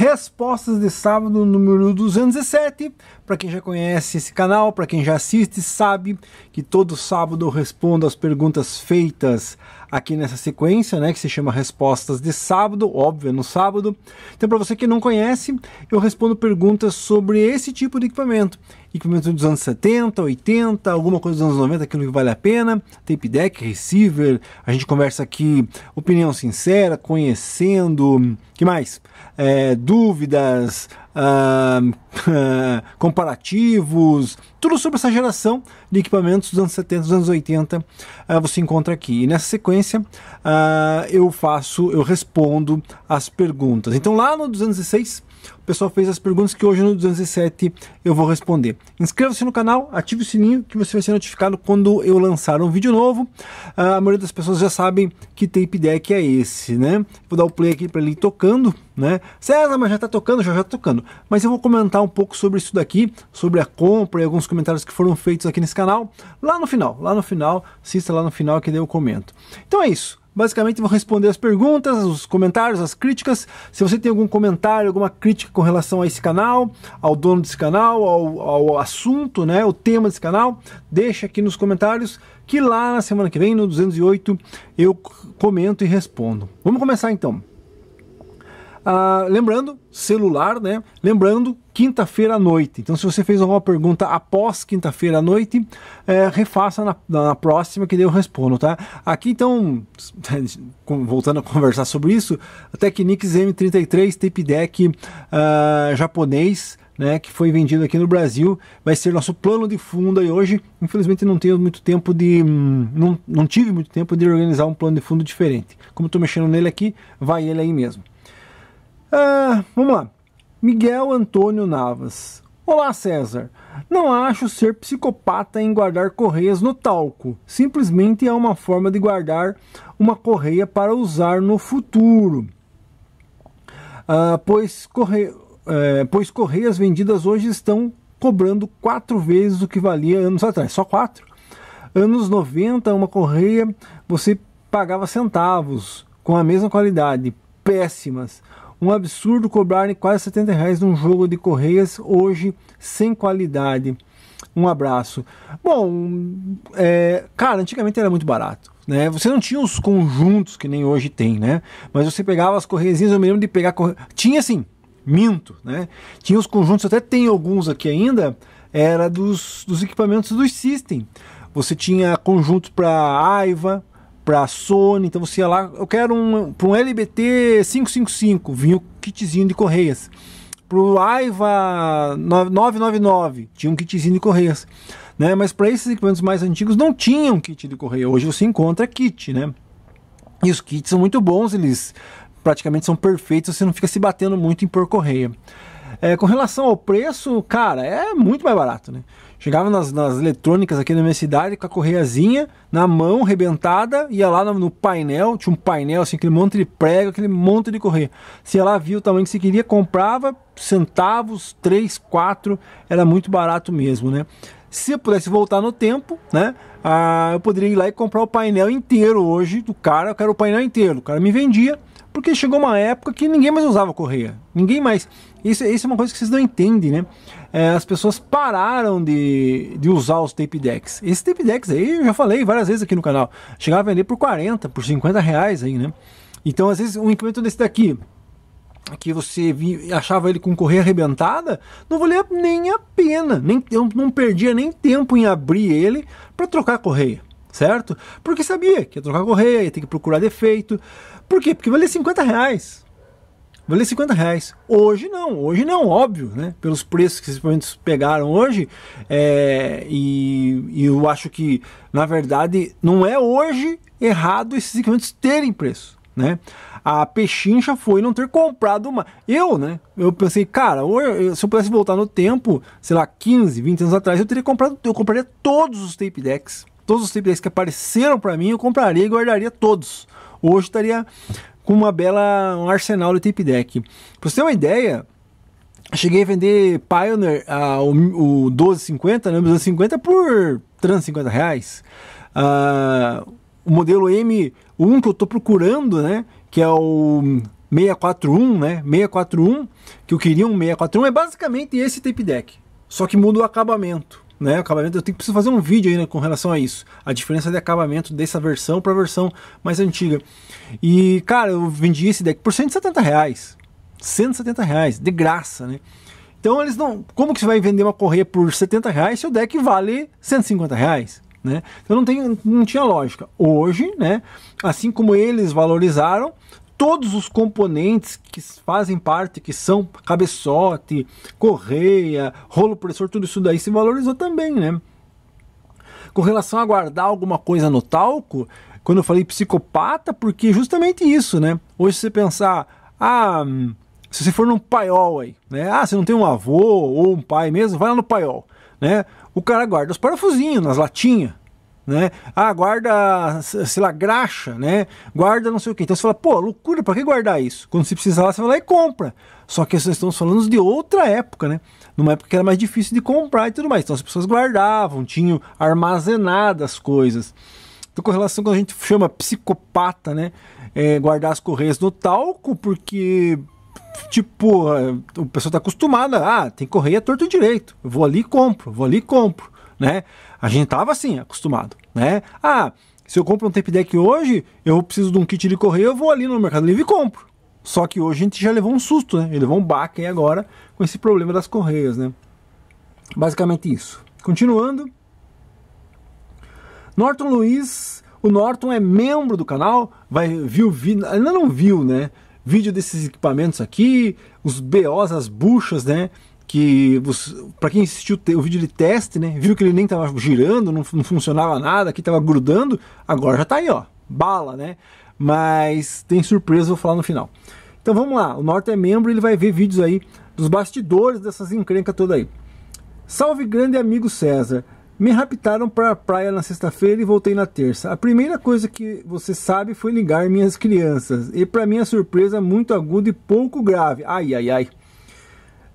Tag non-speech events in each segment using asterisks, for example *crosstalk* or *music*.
Respostas de Sábado número 207. Para quem já conhece esse canal, para quem já assiste, sabe que todo sábado eu respondo as perguntas feitas aqui nessa sequência, né, que se chama Respostas de Sábado, óbvio, é no sábado. Então, para você que não conhece, eu respondo perguntas sobre esse tipo de equipamento. Equipamento dos anos 70, 80, alguma coisa dos anos 90, aquilo que vale a pena. Tape deck, receiver, a gente conversa aqui, opinião sincera, conhecendo, que mais? É, dúvidas, *laughs* comparativos, tudo sobre essa geração de equipamentos dos anos 70, dos anos 80, ah, você encontra aqui. E nessa sequência ah, eu faço, eu respondo as perguntas. Então lá no 206 o pessoal fez as perguntas que hoje no 207 eu vou responder. Inscreva-se no canal, ative o sininho que você vai ser notificado quando eu lançar um vídeo novo. Ah, a maioria das pessoas já sabem que tape deck é esse, né? Vou dar o play aqui para ele ir tocando, né? César, mas já está tocando, já está tocando. Mas eu vou comentar um pouco sobre isso daqui, sobre a compra e alguns comentários que foram feitos aqui nesse canal, lá no final, lá no final, assista lá no final que daí eu comento. Então é isso. Basicamente, vou responder as perguntas, os comentários, as críticas. Se você tem algum comentário, alguma crítica com relação a esse canal, ao dono desse canal, ao, ao assunto, né, o tema desse canal, deixa aqui nos comentários que lá na semana que vem, no 208, eu comento e respondo. Vamos começar então. Ah, lembrando, celular, né? Lembrando, quinta-feira à noite. Então, se você fez alguma pergunta após quinta-feira à noite, é, refaça na, na, próxima que eu respondo, tá? Aqui, então, *laughs* voltando a conversar sobre isso, a Technics M33 Tape Deck ah, japonês, né, que foi vendido aqui no Brasil, vai ser nosso plano de fundo. E hoje, infelizmente, não tenho muito tempo de. Hum, não, não tive muito tempo de organizar um plano de fundo diferente. Como estou mexendo nele aqui, vai ele aí mesmo. Ah, vamos lá. Miguel Antônio Navas. Olá, César. Não acho ser psicopata em guardar correias no talco. Simplesmente é uma forma de guardar uma correia para usar no futuro. Ah, pois, corre... Eh, pois correias vendidas hoje estão cobrando quatro vezes o que valia anos atrás. Só quatro? Anos 90, uma correia você pagava centavos com a mesma qualidade. Péssimas. Um absurdo cobrarem quase 70 reais num jogo de correias hoje sem qualidade. Um abraço. Bom, é, cara, antigamente era muito barato. Né? Você não tinha os conjuntos que nem hoje tem, né? Mas você pegava as correias, eu me lembro de pegar corre... Tinha assim, minto, né? Tinha os conjuntos, até tem alguns aqui ainda, era dos, dos equipamentos do System. Você tinha conjuntos para Aiva, para a Sony, então você ia lá, eu quero um para um LBT 555, vinha o kitzinho de correias. Para o Aiva 999, tinha um kitzinho de correias, né? Mas para esses equipamentos mais antigos não tinham um kit de correia. Hoje você encontra kit, né? E os kits são muito bons, eles praticamente são perfeitos, você não fica se batendo muito em por correia. É, com relação ao preço, cara, é muito mais barato, né? Chegava nas, nas eletrônicas aqui na minha cidade com a correiazinha na mão, rebentada, ia lá no, no, painel, tinha um painel, assim, aquele monte de prego, aquele monte de correia. Se ela via o tamanho que você queria, comprava centavos, três, quatro, era muito barato mesmo, né? Se eu pudesse voltar no tempo, né? Ah, eu poderia ir lá e comprar o painel inteiro hoje do cara. Eu quero o painel inteiro. O cara me vendia, porque chegou uma época que ninguém mais usava correia. Ninguém mais. Isso, isso é uma coisa que vocês não entendem, né? É, as pessoas pararam de, de usar os tape decks. Esse tape decks aí eu já falei várias vezes aqui no canal. Chegava a vender por 40, por 50 reais aí, né? Então, às vezes, um equipamento desse daqui, que você vi, achava ele com correia arrebentada, não valia nem a pena, nem eu não perdia nem tempo em abrir ele para trocar a correia, certo? Porque sabia que ia trocar a correia, ia ter que procurar defeito. Por quê? Porque valia 50 reais valia 50 reais. Hoje não, hoje não, óbvio, né? Pelos preços que esses equipamentos pegaram hoje. É, e, e, eu acho que, na verdade, não é hoje errado esses equipamentos terem preço, né? A pechincha foi não ter comprado uma. Eu, né? Eu pensei, cara, se eu pudesse voltar no tempo, sei lá, 15, 20 anos atrás, eu teria comprado, eu compraria todos os tape decks. Todos os tape decks que apareceram para mim, eu compraria e guardaria todos. Hoje estaria com uma bela um arsenal de tape deck. para você ter uma ideia, cheguei a vender Pioneer, ah, o, o 1250, né, 1250 por 350 reais. Ah, o modelo M1 que eu tô procurando, né, que é o 641, né, 641, que eu queria um 641, é basicamente esse tape deck, só que muda o acabamento né? acabamento, eu tenho que fazer um vídeo ainda com relação a isso, a diferença de acabamento dessa versão para a versão mais antiga. E cara, eu vendi esse deck por 170 reais, 170 reais de graça, né? Então eles não, como que você vai vender uma correia por 70 reais se o deck vale 150 reais? Né? Então não, tem, não tinha lógica. Hoje, né, assim como eles valorizaram, todos os componentes que fazem parte, que são cabeçote, correia, rolo pressor, tudo isso daí se valorizou também, né? Com relação a guardar alguma coisa no talco, quando eu falei psicopata, porque justamente isso, né? Hoje você pensar, ah, se você for num paiol aí, né? Ah, você não tem um avô ou um pai mesmo, vai lá no paiol, né? O cara guarda os parafusinhos nas latinhas, né? Ah, guarda, sei lá, graxa, né? Guarda não sei o quê. Então você fala, pô, loucura, para que guardar isso? Quando você precisar lá, você vai lá e compra. Só que nós estamos falando de outra época, né? Numa época que era mais difícil de comprar e tudo mais. Então as pessoas guardavam, tinham armazenadas coisas. Então, com relação que a gente chama psicopata, né? É, guardar as correias no talco, porque tipo, o pessoal está acostumado, ah, tem correia torto e direito, vou ali e compro, vou ali e compro né? A gente tava assim, acostumado, né? Ah, se eu compro um tape deck hoje, eu preciso de um kit de correio, eu vou ali no Mercado Livre e compro. Só que hoje a gente já levou um susto, né? Ele gente levou um baque aí agora com esse problema das correias, né? Basicamente isso. Continuando. Norton Luiz, o Norton é membro do canal, vai viu, vi, ainda não viu, né? Vídeo desses equipamentos aqui, os BOs, as buchas, né? que para quem assistiu o vídeo de teste, né, viu que ele nem estava girando, não, não, funcionava nada, que estava grudando, agora já está aí, ó, bala, né? Mas tem surpresa, vou falar no final. Então vamos lá, o Norte é membro, ele vai ver vídeos aí dos bastidores dessas encrencas toda aí. Salve grande amigo César. Me raptaram para a praia na sexta-feira e voltei na terça. A primeira coisa que você sabe foi ligar minhas crianças. E para minha surpresa, muito aguda e pouco grave. Ai, ai, ai.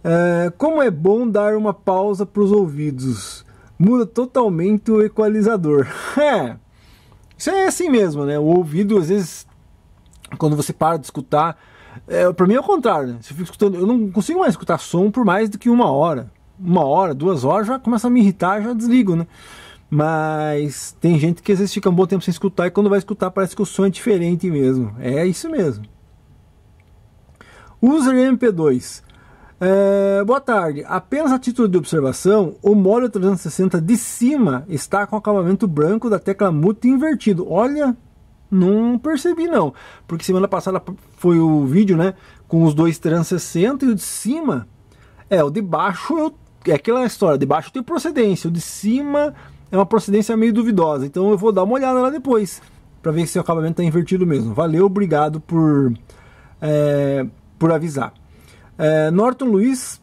É, como é bom dar uma pausa para os ouvidos. Muda totalmente o equalizador. *laughs* É, isso é assim mesmo, né? O ouvido, às vezes, quando você para de escutar, é, para mim é o contrário, né? Se eu, escutando, eu não consigo mais escutar som por mais do que uma hora. Uma hora, duas horas, já começa a me irritar, já desligo, né? Mas tem gente que às vezes fica um bom tempo sem escutar e quando vai escutar parece que o som é diferente mesmo. É isso mesmo. User MP2. É, boa tarde. Apenas a título de observação, o Morio 360 de cima está com acabamento branco da tecla mute invertido. Olha, não percebi não, porque semana passada foi o vídeo, né, com os dois 360 e o de cima é o de baixo eu, é aquela história, de baixo tem procedência, o de cima é uma procedência meio duvidosa. Então eu vou dar uma olhada lá depois para ver se o acabamento está invertido mesmo. Valeu, obrigado por é, por avisar. É, Norton Luiz.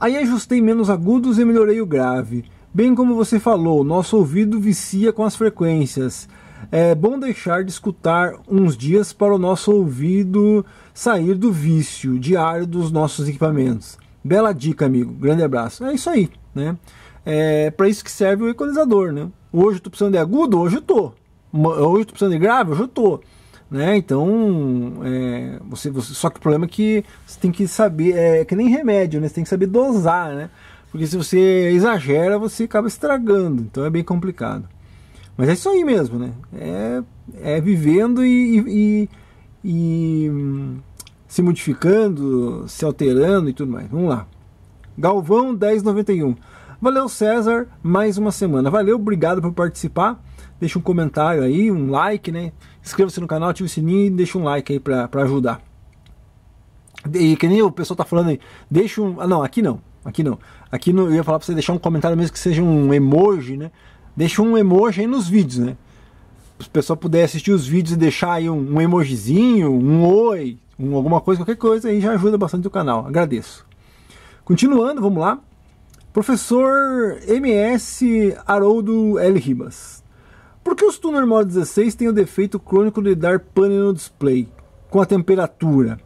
Aí ajustei menos agudos e melhorei o grave. Bem como você falou, nosso ouvido vicia com as frequências. É bom deixar de escutar uns dias para o nosso ouvido sair do vício diário dos nossos equipamentos. Bela dica, amigo. Grande abraço. É isso aí, né? É para isso que serve o equalizador, né? Hoje eu tô precisando de agudo, hoje eu tô. Hoje eu tô precisando de grave, hoje eu tô. Né? Então, é, você, você, só que o problema é que você tem que saber, é, é que nem remédio, né? Você tem que saber dosar, né? Porque se você exagera, você acaba estragando. Então é bem complicado. Mas é isso aí mesmo, né? É, é vivendo e, e, e hum, se modificando, se alterando e tudo mais. Vamos lá. Galvão 1091. Valeu, César, mais uma semana. Valeu, obrigado por participar. Deixa um comentário aí, um like, né? Inscreva-se no canal, ative o sininho e deixa um like aí pra, pra ajudar. E que nem o pessoal tá falando aí, deixa um. Ah, não, aqui não. Aqui não. Aqui não, eu ia falar pra você deixar um comentário mesmo que seja um emoji, né? Deixa um emoji aí nos vídeos, né? Se o pessoal puder assistir os vídeos e deixar aí um, um emojizinho, um oi, um, alguma coisa, qualquer coisa, aí já ajuda bastante o canal. Agradeço. Continuando, vamos lá. Professor MS Haroldo L. Ribas. Por que os Tuner Mod 16 têm o defeito crônico de dar pane no display com a temperatura?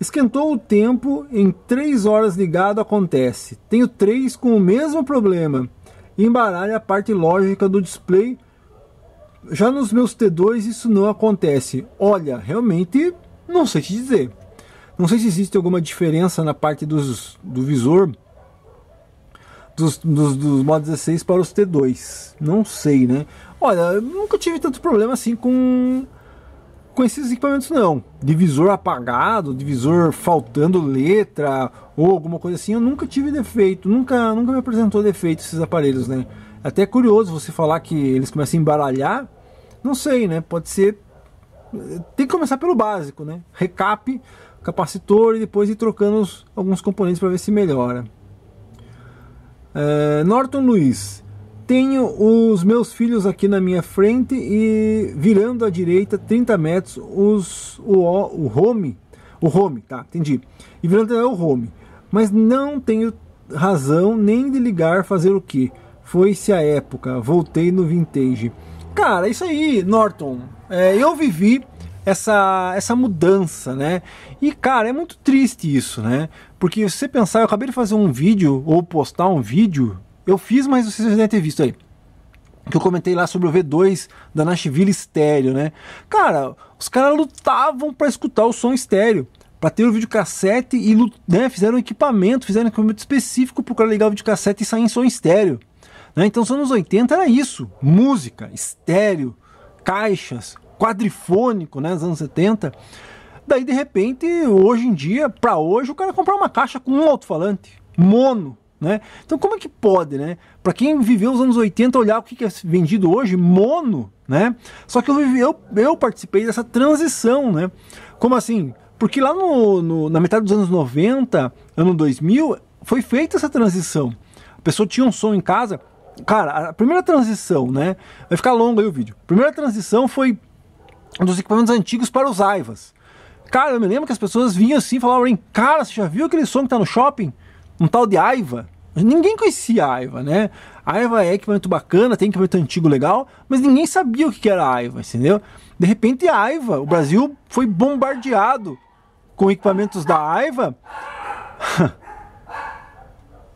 Esquentou o tempo, em 3 horas ligado acontece. Tenho 3 com o mesmo problema. Embaralha a parte lógica do display. Já nos meus T2 isso não acontece. Olha, realmente não sei te dizer. Não sei se existe alguma diferença na parte dos, do visor dos, dos, dos Mod 16 para os T2. Não sei, né? Olha, eu nunca tive tanto problema assim com com esses equipamentos não. Divisor apagado, divisor faltando letra ou alguma coisa assim, eu nunca tive defeito, nunca, nunca me apresentou defeito esses aparelhos, né? Até é curioso você falar que eles começam a embaralhar, não sei, né? Pode ser. Tem que começar pelo básico, né? Recap, capacitor e depois ir trocando os, alguns componentes para ver se melhora. É, Norton Luiz, tenho os meus filhos aqui na minha frente e virando à direita 30 metros os, o, o home, o home, tá, entendi. E virando é o home, mas não tenho razão nem de ligar fazer o que. Foi-se a época, voltei no vintage. Cara, isso aí, Norton. É, eu vivi essa, essa mudança, né? E cara, é muito triste isso, né? Porque se você pensar, eu acabei de fazer um vídeo ou postar um vídeo eu fiz, mas vocês já devem ter visto aí. Que eu comentei lá sobre o V2 da Nashville estéreo, né? Cara, os caras lutavam para escutar o som estéreo para ter o videocassete e né, fizeram um equipamento, fizeram um equipamento específico para o cara ligar o videocassete e sair em som estéreo. Né? Então, nos anos 80 era isso: música, estéreo, caixas, quadrifônico, né? Nos anos 70. Daí, de repente, hoje em dia, para hoje, o cara comprar uma caixa com um alto-falante, mono, né? Então como é que pode, né? Para quem viveu os anos 80 olhar o que é vendido hoje, mono, né? Só que eu, vivi, eu, eu participei dessa transição, né? Como assim? Porque lá no, no, na metade dos anos 90, ano 2000, foi feita essa transição. A pessoa tinha um som em casa. Cara, a primeira transição, né? Vai ficar longo aí o vídeo. A primeira transição foi dos equipamentos antigos para os Aivas. Cara, eu me lembro que as pessoas vinham assim e falavam: Cara, você já viu aquele som que tá no shopping? um tal de Aiva. Ninguém conhecia a Aiva, né? A Aiva é equipamento bacana, tem equipamento antigo legal, mas ninguém sabia o que era a Aiva, entendeu? De repente, a Aiva, o Brasil foi bombardeado com equipamentos da Aiva. *laughs*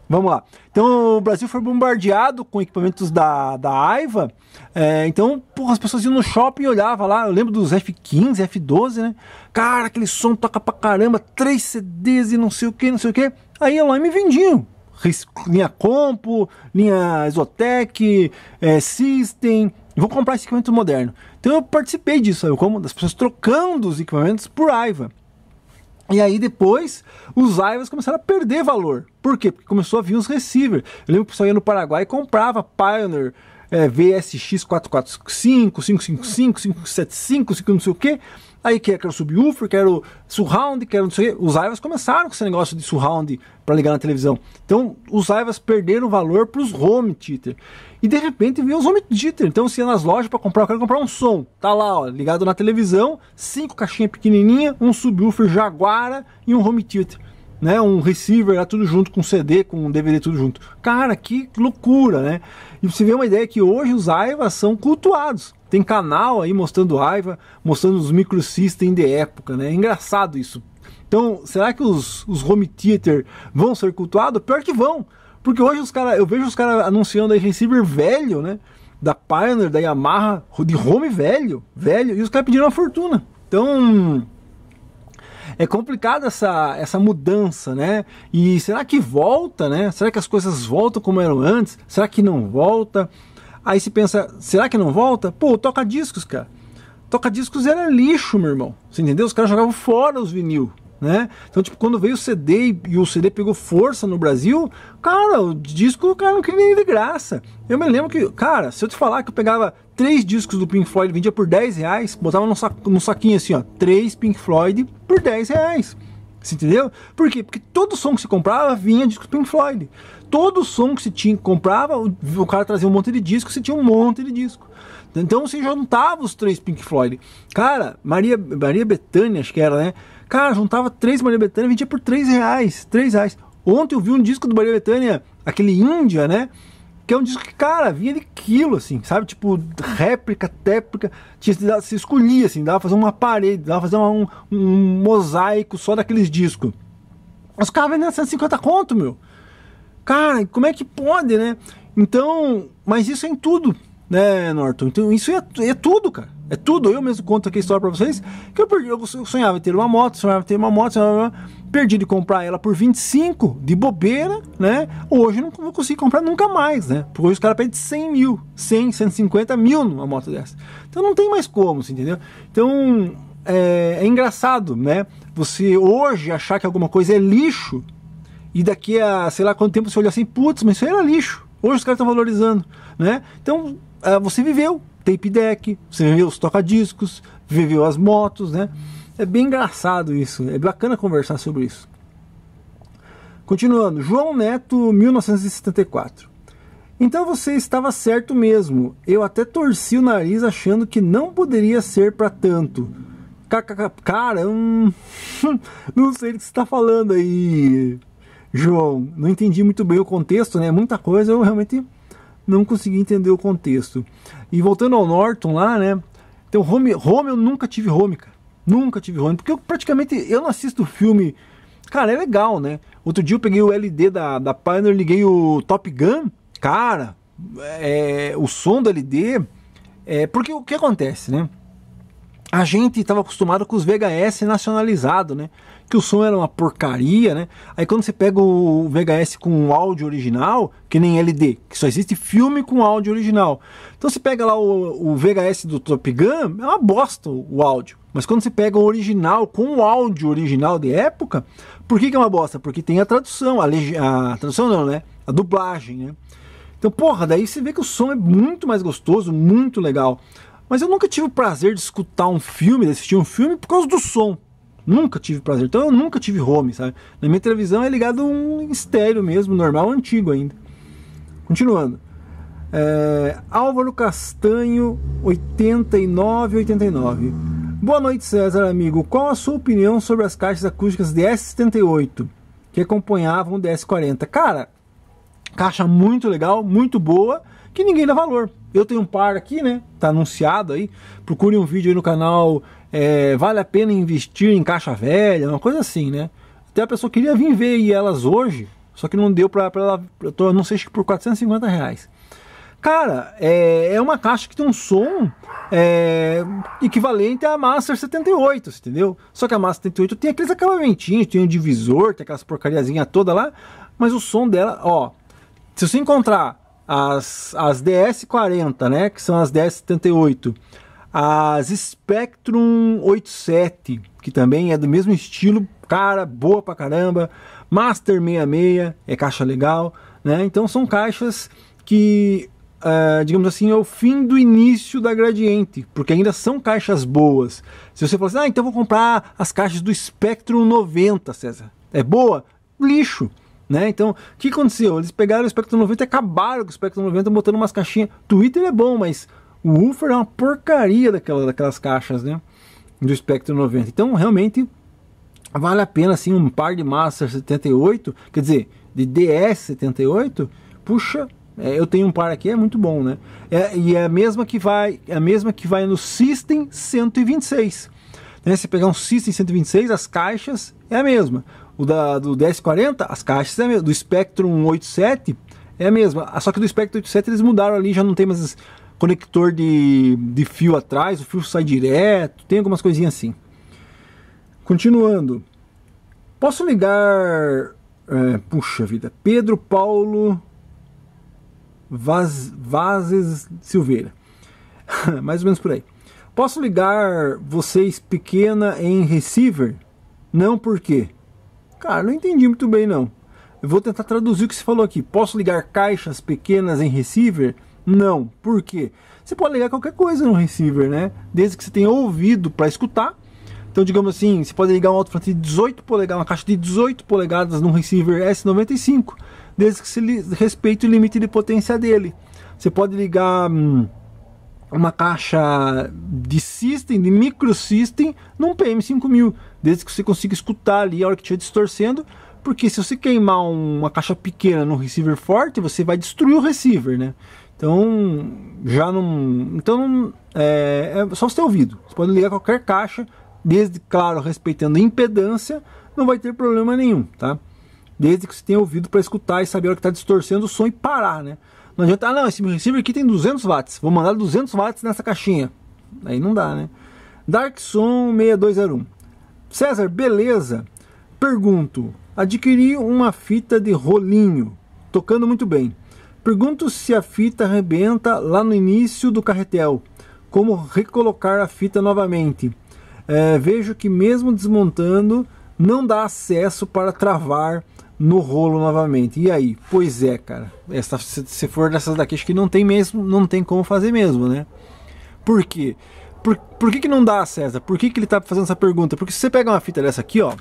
Vamos lá. Então o Brasil foi bombardeado com equipamentos da, da AIVA. É, então, porra, as pessoas iam no shopping e olhavam lá. Eu lembro dos F15, F12, né? Cara, aquele som toca pra caramba, três CDs e não sei o que, não sei o que. Aí lá me vendiam. Linha Compo, linha Exotec, é, System. Vou comprar esse equipamento moderno. Então eu participei disso, eu Como das pessoas trocando os equipamentos por AIVA. E aí depois os AIVAs começaram a perder valor. Por quê? Porque começou a vir os receivers. Eu lembro que o pessoal ia no Paraguai e comprava Pioneer é, VSX 445, 555, 575, 5 não sei o quê Aí quer, o subwoofer, quer o surround, quer não sei. Os Aivas começaram com esse negócio de surround para ligar na televisão. Então, os Aivas perderam valor para os home theater. E de repente veio os home theater. Então, se ia nas lojas para comprar, eu quero comprar um som. Tá lá, ó, ligado na televisão, cinco caixinhas pequenininha, um subwoofer Jaguara e um home theater. Né, um receiver lá tudo junto com CD, com DVD tudo junto. Cara, que loucura, né? E você vê uma ideia que hoje os Aivas são cultuados. Tem canal aí mostrando raiva, mostrando os microsystem de época, né? É engraçado isso. Então, será que os, os home theater vão ser cultuados? Pior que vão. Porque hoje os cara, eu vejo os caras anunciando aí receiver velho, né? Da Pioneer, da Yamaha, de home velho, velho, e os caras pediram uma fortuna. Então, é complicada essa, essa mudança, né? E será que volta, né? Será que as coisas voltam como eram antes? Será que não volta? Aí se pensa, será que não volta? Pô, toca discos, cara. Toca discos era lixo, meu irmão. Você entendeu? Os caras jogavam fora os vinil. Né? Então, tipo, quando veio o CD e o CD pegou força no Brasil, cara, o disco o cara não queria nem de graça. Eu me lembro que, cara, se eu te falar que eu pegava três discos do Pink Floyd, vendia por 10 reais, botava num, num saquinho assim, ó, três Pink Floyd por 10 reais. Você entendeu? Por quê? Porque todo som que se comprava vinha disco Pink Floyd todo som que se tinha comprava, o cara trazia um monte de disco, você tinha um monte de disco. Então você juntava os três Pink Floyd. Cara, Maria, Maria Bethânia, acho que era, né? Cara, juntava três Maria Bethânia, vendia por três reais. Três reais. Ontem eu vi um disco do Maria Bethânia, aquele Índia, né? Que é um disco que, cara, vinha de quilo, assim, sabe? Tipo, réplica, téplica. Tinha, se escolhia, assim, dava pra fazer uma parede, dava pra fazer uma, um, um mosaico só daqueles discos. Os caras vendendo 150 conto, meu. Cara, como é que pode, né? Então, mas isso é em tudo, né, Norton? Então, isso é, é tudo, cara. É tudo. Eu mesmo conto aqui a história pra vocês. Que eu, perdi, eu sonhava em ter uma moto, sonhava em ter uma moto, sonhava, perdi de comprar ela por 25 de bobeira, né? Hoje eu não vou conseguir comprar nunca mais, né? Porque hoje os caras pedem 100 mil, 100, 150 mil numa moto dessa. Então não tem mais como, você entendeu? Então é, é engraçado, né? Você hoje achar que alguma coisa é lixo e daqui a sei lá quanto tempo você olha assim, putz, mas isso era lixo. Hoje os caras estão valorizando, né? Então, uh, você viveu tape deck, você viveu os toca-discos, viveu as motos, né? É bem engraçado isso, é bacana conversar sobre isso. Continuando, João Neto, 1974. Então você estava certo mesmo. Eu até torci o nariz achando que não poderia ser para tanto. Cara, hum, *laughs* não sei o que você está falando aí. João. Não entendi muito bem o contexto, né? Muita coisa eu realmente não consegui entender o contexto. E voltando ao Norton lá, né? Então, home, home eu nunca tive home, cara. Nunca tive home. Porque eu praticamente eu não assisto filme. Cara, é legal, né? Outro dia eu peguei o LD da, da Pioneer, liguei o Top Gun. Cara, é, o som do LD. É, porque o que acontece, né? A gente estava acostumado com os VHS nacionalizado, né? que o som era uma porcaria, né? Aí quando você pega o VHS com o áudio original, que nem LD, que só existe filme com áudio original. Então você pega lá o, o VHS do Top Gun, é uma bosta o áudio. Mas quando você pega o original com o áudio original de época, por que, que é uma bosta? Porque tem a tradução, a, leg... a tradução não, né? A dublagem, né? Então, porra, daí você vê que o som é muito mais gostoso, muito legal. Mas eu nunca tive o prazer de escutar um filme, de assistir um filme por causa do som. Nunca tive prazer. Então eu nunca tive home, sabe? Na minha televisão é ligado um estéreo mesmo, normal, antigo ainda. Continuando. É, Álvaro Castanho, 8989. Boa noite, César, amigo. Qual a sua opinião sobre as caixas acústicas DS78 que acompanhavam o DS40? Cara, caixa muito legal, muito boa, que ninguém dá valor. Eu tenho um par aqui, né? Tá anunciado aí. Procure um vídeo aí no canal é, vale a pena investir em caixa velha, uma coisa assim, né? Até a pessoa queria vir ver elas hoje, só que não deu para ela, eu não sei se por 450 reais. Cara, é, é uma caixa que tem um som é, equivalente à Master 78, entendeu? Só que a Master 78 tem aqueles acabamentinhos, tem o um divisor, tem aquelas porcariazinha toda lá, mas o som dela, ó, se você encontrar as, as DS40, né, que são as DS78, as Spectrum 87, que também é do mesmo estilo, cara, boa pra caramba. Master 66, é caixa legal, né? Então são caixas que, uh, digamos assim, é o fim do início da Gradiente, porque ainda são caixas boas. Se você falar assim, ah, então vou comprar as caixas do Spectrum 90, César, é boa? Lixo. Né? Então, o que aconteceu? Eles pegaram o Spectrum 90 e acabaram com o Spectrum 90 botando umas caixinhas. Twitter é bom, mas o woofer é uma porcaria daquela, daquelas caixas, né? Do Spectrum 90. Então, realmente, vale a pena, assim, um par de Master 78, quer dizer, de DS 78, puxa, é, eu tenho um par aqui, é muito bom, né? É, e é a mesma que vai, é a mesma que vai no System 126. Né? Se pegar um System 126, as caixas é a mesma. O da, do 1040, as caixas é a mesma. Do Spectrum 87 é a mesma. Ah, só que do Spectrum 87 eles mudaram ali, já não tem mais conector de, de fio atrás, o fio sai direto, tem algumas coisinhas assim. Continuando, posso ligar. É, puxa vida, Pedro Paulo Vaz, Vazes Silveira, *laughs* mais ou menos por aí. Posso ligar vocês pequena em receiver? Não, por quê? Cara, não entendi muito bem não. Eu vou tentar traduzir o que você falou aqui. Posso ligar caixas pequenas em receiver? Não. Por quê? Você pode ligar qualquer coisa no receiver, né? Desde que você tenha ouvido para escutar. Então, digamos assim, você pode ligar um alto de 18 polegadas, uma caixa de 18 polegadas num receiver S95, desde que você respeite o limite de potência dele. Você pode ligar hum, uma caixa de system, de micro system, num PM5000, desde que você consiga escutar ali a hora que estiver distorcendo, porque se você queimar uma caixa pequena num receiver forte, você vai destruir o receiver, né? Então, já não. Então, é, é só você ter ouvido. Você pode ligar qualquer caixa, desde, claro, respeitando a impedância, não vai ter problema nenhum, tá? Desde que você tenha ouvido para escutar e saber a hora que está distorcendo o som e parar, né? Não adianta, ah, não, esse receiver aqui tem 200 watts, vou mandar 200 watts nessa caixinha. Aí não dá, né? Darkson 6201. César, beleza? Pergunto, adquiri uma fita de rolinho, tocando muito bem. Pergunto se a fita arrebenta lá no início do carretel. Como recolocar a fita novamente? É, vejo que mesmo desmontando não dá acesso para travar no rolo novamente. E aí? Pois é, cara. Essa, se for dessas daqui, acho que não tem mesmo, não tem como fazer mesmo, né? Por quê? Por, por que, que não dá acesso? Por que, que ele está fazendo essa pergunta? Porque se você pega uma fita dessa aqui, ó.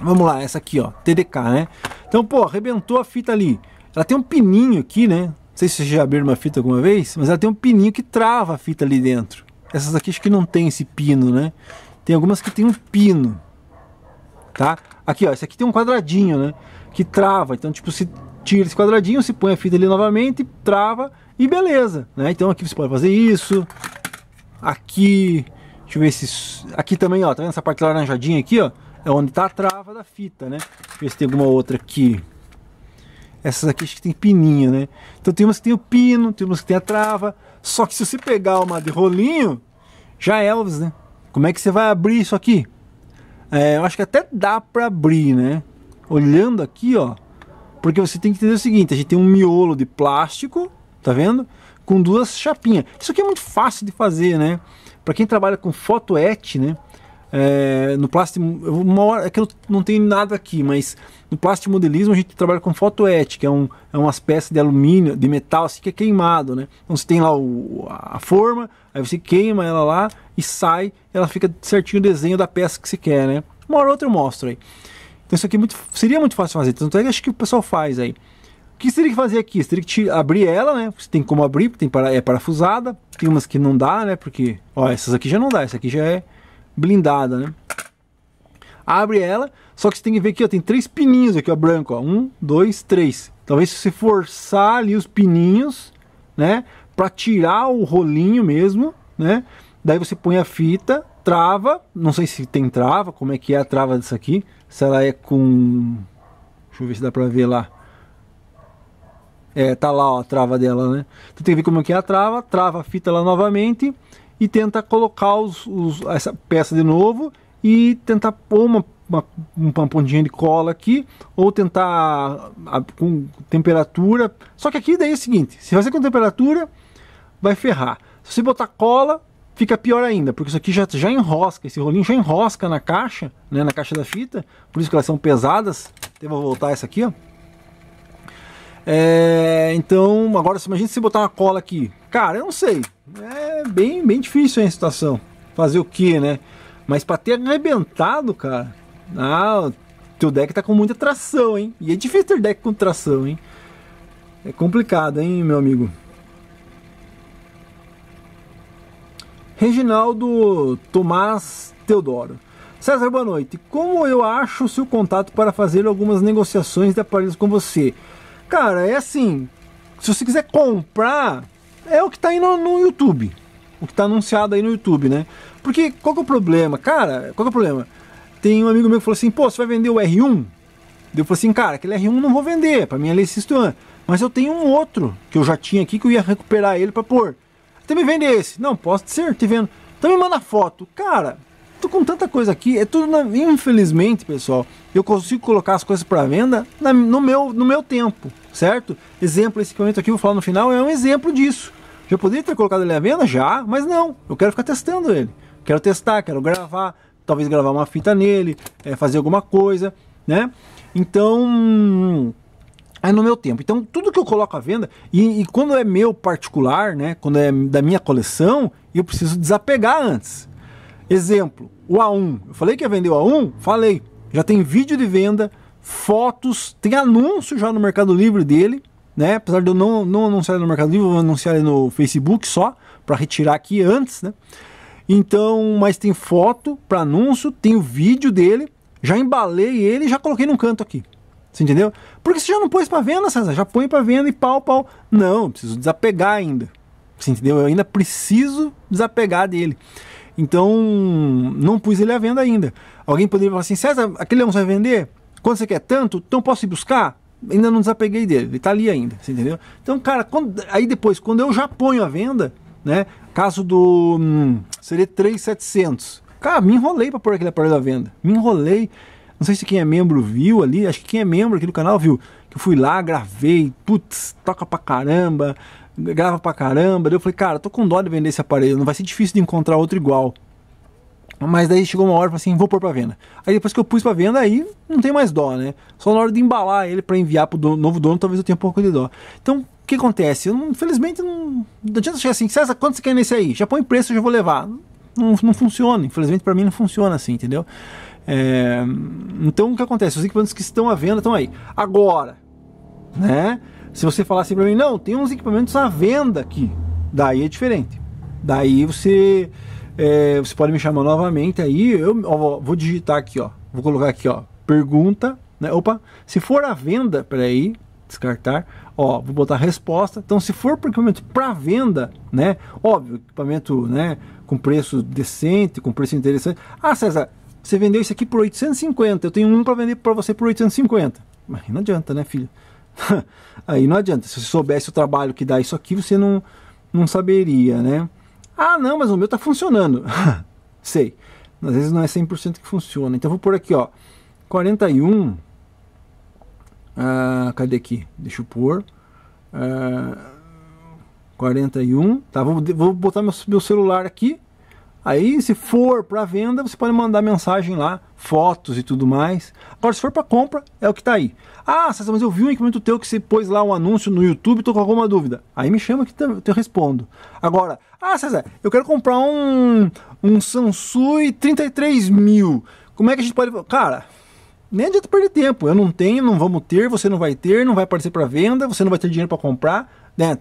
Vamos lá, essa aqui, ó. TDK, né? Então, pô, arrebentou a fita ali. Ela tem um pininho aqui, né? Não sei se vocês já abriram uma fita alguma vez, mas ela tem um pininho que trava a fita ali dentro. Essas aqui acho que não tem esse pino, né? Tem algumas que tem um pino, tá? Aqui, ó, esse aqui tem um quadradinho, né? Que trava, então tipo, se tira esse quadradinho, se põe a fita ali novamente, trava e beleza, né? Então aqui você pode fazer isso, aqui, deixa eu ver se, aqui também, ó, tá vendo essa parte laranjadinha aqui, ó? É onde tá a trava da fita, né? Deixa eu ver se tem alguma outra aqui. Essas aqui que tem pininho, né? Então tem umas que tem o pino, tem umas que tem a trava. Só que se você pegar uma de rolinho, já é Elvis, né? Como é que você vai abrir isso aqui? É, eu acho que até dá para abrir, né? Olhando aqui, ó. Porque você tem que entender o seguinte, a gente tem um miolo de plástico, tá vendo? Com duas chapinhas. Isso aqui é muito fácil de fazer, né? Para quem trabalha com et, né? É, no plástico, uma hora, é que não tem nada aqui, mas no plástico modelismo a gente trabalha com fotoética, é, um, é umas peças de alumínio, de metal, assim que é queimado, né? Então você tem lá o, a forma, aí você queima ela lá e sai, ela fica certinho o desenho da peça que você quer, né? Uma hora ou outra eu mostro aí. Então isso aqui é muito, seria muito fácil fazer, tanto é que acho que o pessoal faz aí. O que você teria que fazer aqui? Você teria que te abrir ela, né? Você tem como abrir, tem para, é parafusada. Tem umas que não dá, né? Porque, ó, essas aqui já não dá, essa aqui já é blindada, né? Abre ela, só que você tem que ver que ó, tem três pininhos aqui, ó, branco, ó. Um, dois, três. Talvez se você forçar ali os pininhos, né? Pra tirar o rolinho mesmo, né? Daí você põe a fita, trava. Não sei se tem trava, como é que é a trava dessa aqui. Se ela é com... Deixa eu ver se dá pra ver lá. É, tá lá ó, a trava dela, né? Então tem que ver como é que é a trava, trava a fita lá novamente e tenta colocar os, os, essa peça de novo e tentar pôr uma, uma, uma pontinha de cola aqui ou tentar a, com temperatura. Só que aqui daí é o seguinte, se fazer com temperatura vai ferrar. Se você botar cola, fica pior ainda, porque isso aqui já, já enrosca, esse rolinho já enrosca na caixa, né, na caixa da fita, por isso que elas são pesadas. vou voltar essa aqui, ó. É, então, agora, se imagina se botar uma cola aqui. Cara, eu não sei é bem, bem difícil a situação. Fazer o que, né? Mas para ter arrebentado, cara, ah, teu deck tá com muita tração, hein? E é difícil ter deck com tração, hein? É complicado, hein, meu amigo? Reginaldo Tomás Teodoro. César, boa noite. Como eu acho o seu contato para fazer algumas negociações de aparelhos com você? Cara, é assim, se você quiser comprar é o que está aí no, no, YouTube. O que está anunciado aí no YouTube, né? Porque qual que é o problema? Cara, qual que é o problema? Tem um amigo meu que falou assim, pô, você vai vender o R1? Eu falei assim, cara, aquele R1 não vou vender, para mim é Lexus Mas eu tenho um outro que eu já tinha aqui que eu ia recuperar ele para pôr. Até me vende esse. Não, posso ser, te vendo. Então me manda foto. Cara, tô com tanta coisa aqui, é tudo na, infelizmente, pessoal, eu consigo colocar as coisas para venda na, no meu no meu tempo, certo? Exemplo esse que eu aqui, vou falar no final, é um exemplo disso. Já poderia ter colocado ele à venda já, mas não, eu quero ficar testando ele. Quero testar, quero gravar, talvez gravar uma fita nele, é, fazer alguma coisa, né? Então, é no meu tempo. Então, tudo que eu coloco à venda, e, e, quando é meu particular, né, quando é da minha coleção, eu preciso desapegar antes. Exemplo, o A1. Eu falei que ia vender o A1? Falei. Já tem vídeo de venda, fotos, tem anúncio já no Mercado Livre dele, né? Apesar de eu não, não anunciar no Mercado Livre, eu vou anunciar no Facebook só, para retirar aqui antes, né? Então, mas tem foto para anúncio, tem o vídeo dele, já embalei ele já coloquei num canto aqui. Você entendeu? Porque você já não pôs para venda, César, já põe para venda e pau, pau. Não, preciso desapegar ainda. Você entendeu? Eu ainda preciso desapegar dele. Então, não pus ele à venda ainda. Alguém poderia falar assim: César, aquele leão você vai vender? Quando você quer tanto? Então posso ir buscar? Ainda não desapeguei dele, ele está ali ainda, você entendeu? Então, cara, quando, aí depois, quando eu já ponho à venda, né? Caso do. Hum, seria 3,700. Cara, me enrolei para pôr aquele aparelho à venda. Me enrolei. Não sei se quem é membro viu ali, acho que quem é membro aqui do canal viu que eu fui lá, gravei, putz, toca pra caramba, grava pra caramba. Daí eu falei, cara, tô com dó de vender esse aparelho, não vai ser difícil de encontrar outro igual. Mas daí chegou uma hora assim, vou pôr pra venda. Aí depois que eu pus pra venda, aí não tem mais dó, né? Só na hora de embalar ele para enviar pro dono, novo dono, talvez eu tenha um pouco de dó. Então, o que acontece? Eu, infelizmente, não, não adianta chegar assim, César, quanto você quer nesse aí? Já põe preço, eu já vou levar. Não, não funciona, infelizmente para mim não funciona assim, entendeu? É, então o que acontece? Os equipamentos que estão à venda estão aí. Agora, né? Se você falar assim para mim, não, tem uns equipamentos à venda aqui, daí é diferente. Daí você é, você pode me chamar novamente aí, eu ó, vou digitar aqui, ó, vou colocar aqui, ó, pergunta, né? Opa, se for à venda, peraí, descartar, ó, vou botar resposta. Então, se for por equipamento para venda, né? Óbvio, equipamento, né? Com preço decente, com preço interessante. Ah, César, você vendeu isso aqui por 850, eu tenho um para vender para você por 850. Mas não adianta, né, filho? *laughs* Aí não adianta. Se você soubesse o trabalho que dá isso aqui, você não, não saberia, né? Ah, não, mas o meu está funcionando. *laughs* Sei. Às vezes não é 100% que funciona. Então vou por aqui, ó. 41. Ah, cadê aqui? Deixa eu pôr. Ah, 41. Tá, vou, vou botar meu, meu celular aqui Aí, se for para venda, você pode mandar mensagem lá, fotos e tudo mais. Agora, se for para compra, é o que está aí. Ah, César, mas eu vi um equipamento teu que você pôs lá um anúncio no YouTube, estou com alguma dúvida. Aí me chama que eu respondo. Agora, ah, César, eu quero comprar um, um Samsung 33 mil. Como é que a gente pode. Cara, nem adianta perder tempo. Eu não tenho, não vamos ter, você não vai ter, não vai aparecer para venda, você não vai ter dinheiro para comprar. Né?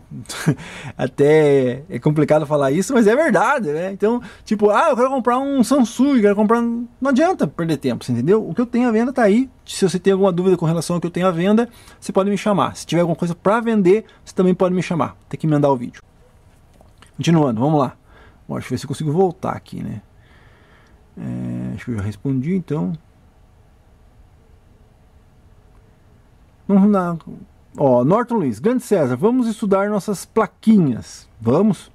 *laughs* Até é complicado falar isso, mas é verdade, né? Então, tipo, ah, eu quero comprar um Samsung, quero comprar. Não adianta perder tempo, entendeu? O que eu tenho à venda tá aí. Se você tem alguma dúvida com relação ao que eu tenho à venda, você pode me chamar. Se tiver alguma coisa para vender, você também pode me chamar. Tem que me mandar o vídeo. Continuando, vamos lá. Bom, deixa eu ver se eu consigo voltar aqui, né? É, acho que eu já respondi, então. Na, ó, Norton Luiz, grande César, vamos estudar nossas plaquinhas. Vamos?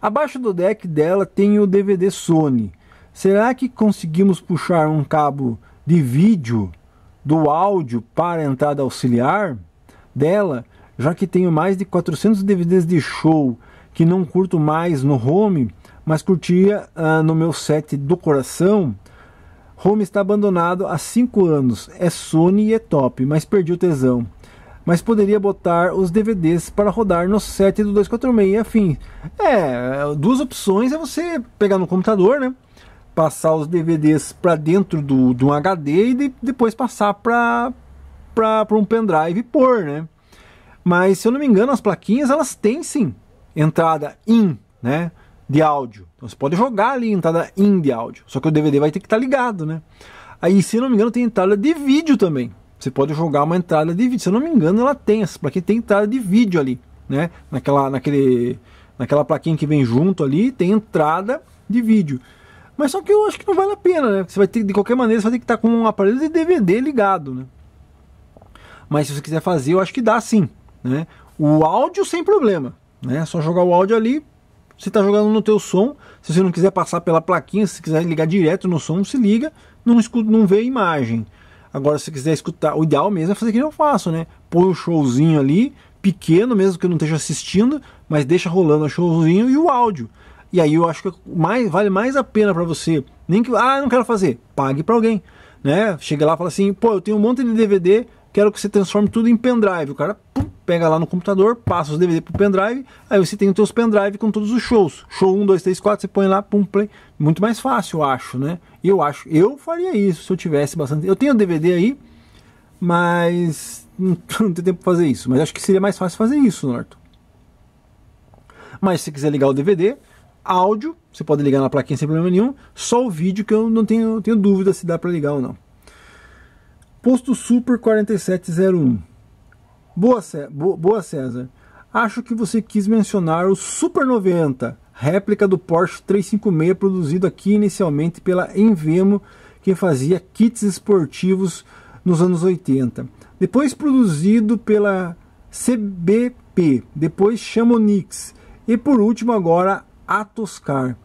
Abaixo do deck dela tem o DVD Sony. Será que conseguimos puxar um cabo de vídeo do áudio para a entrada auxiliar dela, já que tenho mais de 400 DVDs de show que não curto mais no home, mas curtia ah, no meu set do coração? Home está abandonado há 5 anos. É Sony e é top, mas perdi o tesão. Mas poderia botar os DVDs para rodar no set do 246, afim. É, duas opções é você pegar no computador, né? Passar os DVDs para dentro do, do HD e de, depois passar para um pendrive e pôr, né? Mas se eu não me engano, as plaquinhas elas têm sim entrada in, né? De áudio. Então você pode jogar ali a entrada in de áudio, só que o DVD vai ter que estar tá ligado, né? Aí, se não me engano, tem entrada de vídeo também. Você pode jogar uma entrada de vídeo. Se não me engano, ela tem, para quem tem entrada de vídeo ali, né? Naquela, naquele, naquela plaquinha que vem junto ali, tem entrada de vídeo. Mas só que eu acho que não vale a pena, né? Você vai ter, de qualquer maneira, você vai ter que estar tá com um aparelho de DVD ligado, né? Mas se você quiser fazer, eu acho que dá sim, né? O áudio sem problema, né? É só jogar o áudio ali, você está jogando no teu som, se você não quiser passar pela plaquinha, se quiser ligar direto no som, se liga, não, escuta, não vê a imagem. Agora, se quiser escutar, o ideal mesmo é fazer que eu faço, né? Põe um showzinho ali, pequeno mesmo que eu não esteja assistindo, mas deixa rolando o showzinho e o áudio. E aí eu acho que mais, vale mais a pena para você, nem que ah, não quero fazer, pague para alguém, né? Chega lá e fala assim: "Pô, eu tenho um monte de DVD quero que você transforme tudo em pendrive. O cara pum, pega lá no computador, passa os DVD pro pendrive, aí você tem os seus pendrive com todos os shows. Show 1, 2, 3, 4, você põe lá, pum, play. Muito mais fácil, eu acho, né? Eu acho, eu faria isso se eu tivesse bastante. Eu tenho DVD aí, mas não, *laughs* tenho tempo para fazer isso. Mas acho que seria mais fácil fazer isso, Norton. Mas se quiser ligar o DVD, áudio, você pode ligar na plaquinha sem problema nenhum. Só o vídeo que eu não tenho, tenho dúvida se dá para ligar ou não. Posto Super 4701. Boa, boa César. Acho que você quis mencionar o Super 90, réplica do Porsche 356 produzido aqui inicialmente pela Envemo, que fazia kits esportivos nos anos 80. Depois produzido pela CBP, depois Chamonix e por último agora a Toscar.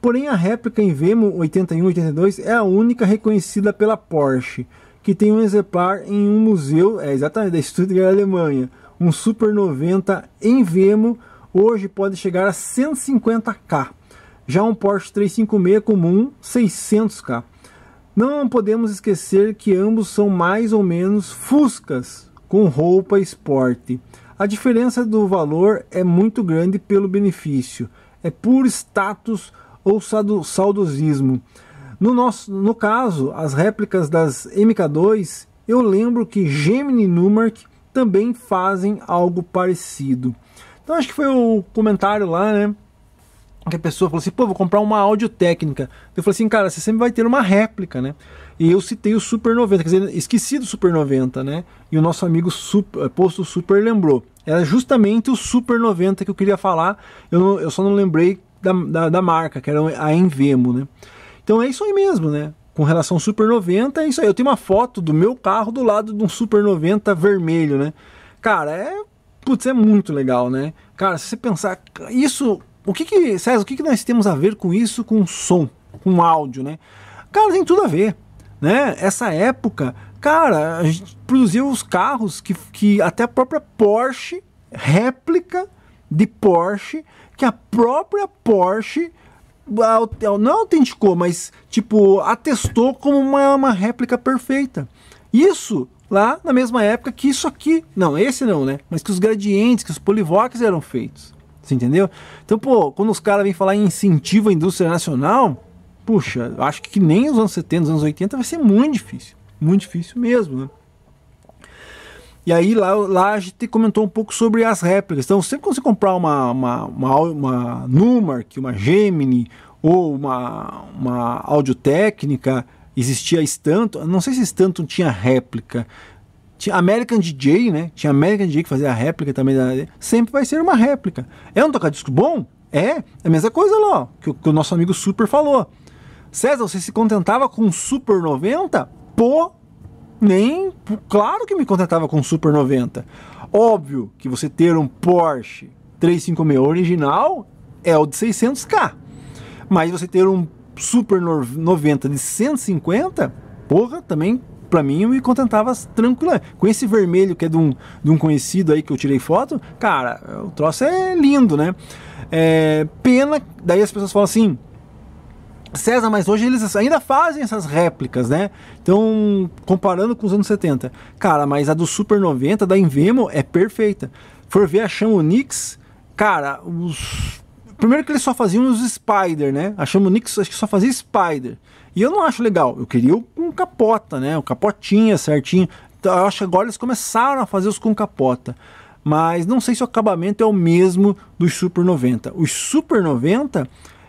Porém a réplica Envemo 8182 é a única reconhecida pela Porsche que tem um exemplar em um museu, é exatamente da Stuttgart, Alemanha. Um Super 90 em Vemo, hoje pode chegar a 150k. Já um Porsche 356 comum, 600k. Não podemos esquecer que ambos são mais ou menos fuscas com roupa esporte. A diferença do valor é muito grande pelo benefício. É puro status ou saldo, saudosismo. No, nosso, no caso, as réplicas das MK2, eu lembro que Gemini e Numark também fazem algo parecido. Então acho que foi o comentário lá, né? Que a pessoa falou assim, pô, vou comprar uma áudio técnica. Eu falei assim, cara, você sempre vai ter uma réplica, né? E eu citei o Super 90, quer dizer, esqueci do Super 90, né? E o nosso amigo Super, eh, Posto Super lembrou. Era justamente o Super 90 que eu queria falar, eu, não, eu só não lembrei da, da, da marca, que era a Envemo, né? Então é isso aí mesmo, né? Com relação ao Super 90, é isso aí. Eu tenho uma foto do meu carro do lado de um Super 90 vermelho, né? Cara, é. Putz, é muito legal, né? Cara, se você pensar. Isso. O que que. César, o que que nós temos a ver com isso, com som, com áudio, né? Cara, tem tudo a ver, né? Essa época, cara, a gente produziu os carros que, que até a própria Porsche, réplica de Porsche, que a própria Porsche é, não é autenticou, mas tipo, atestou como uma, uma réplica perfeita. Isso lá na mesma época que isso aqui, não, esse não, né? Mas que os gradientes, que os polivoques eram feitos. Você entendeu? Então, pô, quando os caras vêm falar em incentivo à indústria nacional, puxa, acho que nem os anos 70, os anos 80 vai ser muito difícil. Muito difícil mesmo, né? E aí lá, lá a gente comentou um pouco sobre as réplicas. Então, sempre quando você comprar uma, uma, uma, uma Numark, uma Gemini ou uma, uma Audiotécnica, existia Stanton, não sei se Stanton tinha réplica. Tinha American DJ, né? Tinha American DJ que fazia a réplica também. Da... Sempre vai ser uma réplica. É um tocadisco bom? É. é a mesma coisa lá, ó, que, que o nosso amigo Super falou. César, você se contentava com Super 90? Pô, nem. Claro que me contentava com um Super 90. Óbvio que você ter um Porsche 356 original é o de 600k. Mas você ter um Super 90 de 150, porra, também para mim eu me contentava tranquila. Com esse vermelho que é de um, de um conhecido aí que eu tirei foto, cara, o troço é lindo, né? É, pena, daí as pessoas falam assim, César, mas hoje eles ainda fazem essas réplicas, né? Então, comparando com os anos 70. Cara, mas a do Super 90 da Invemo é perfeita. For ver a Chamonix, cara, os Primeiro que eles só faziam os Spider, né? A Chamonix acho que só fazia Spider. E eu não acho legal. Eu queria um capota, né? O capotinha certinho. Então, eu acho que agora eles começaram a fazer os com capota. Mas não sei se o acabamento é o mesmo dos Super 90. Os Super 90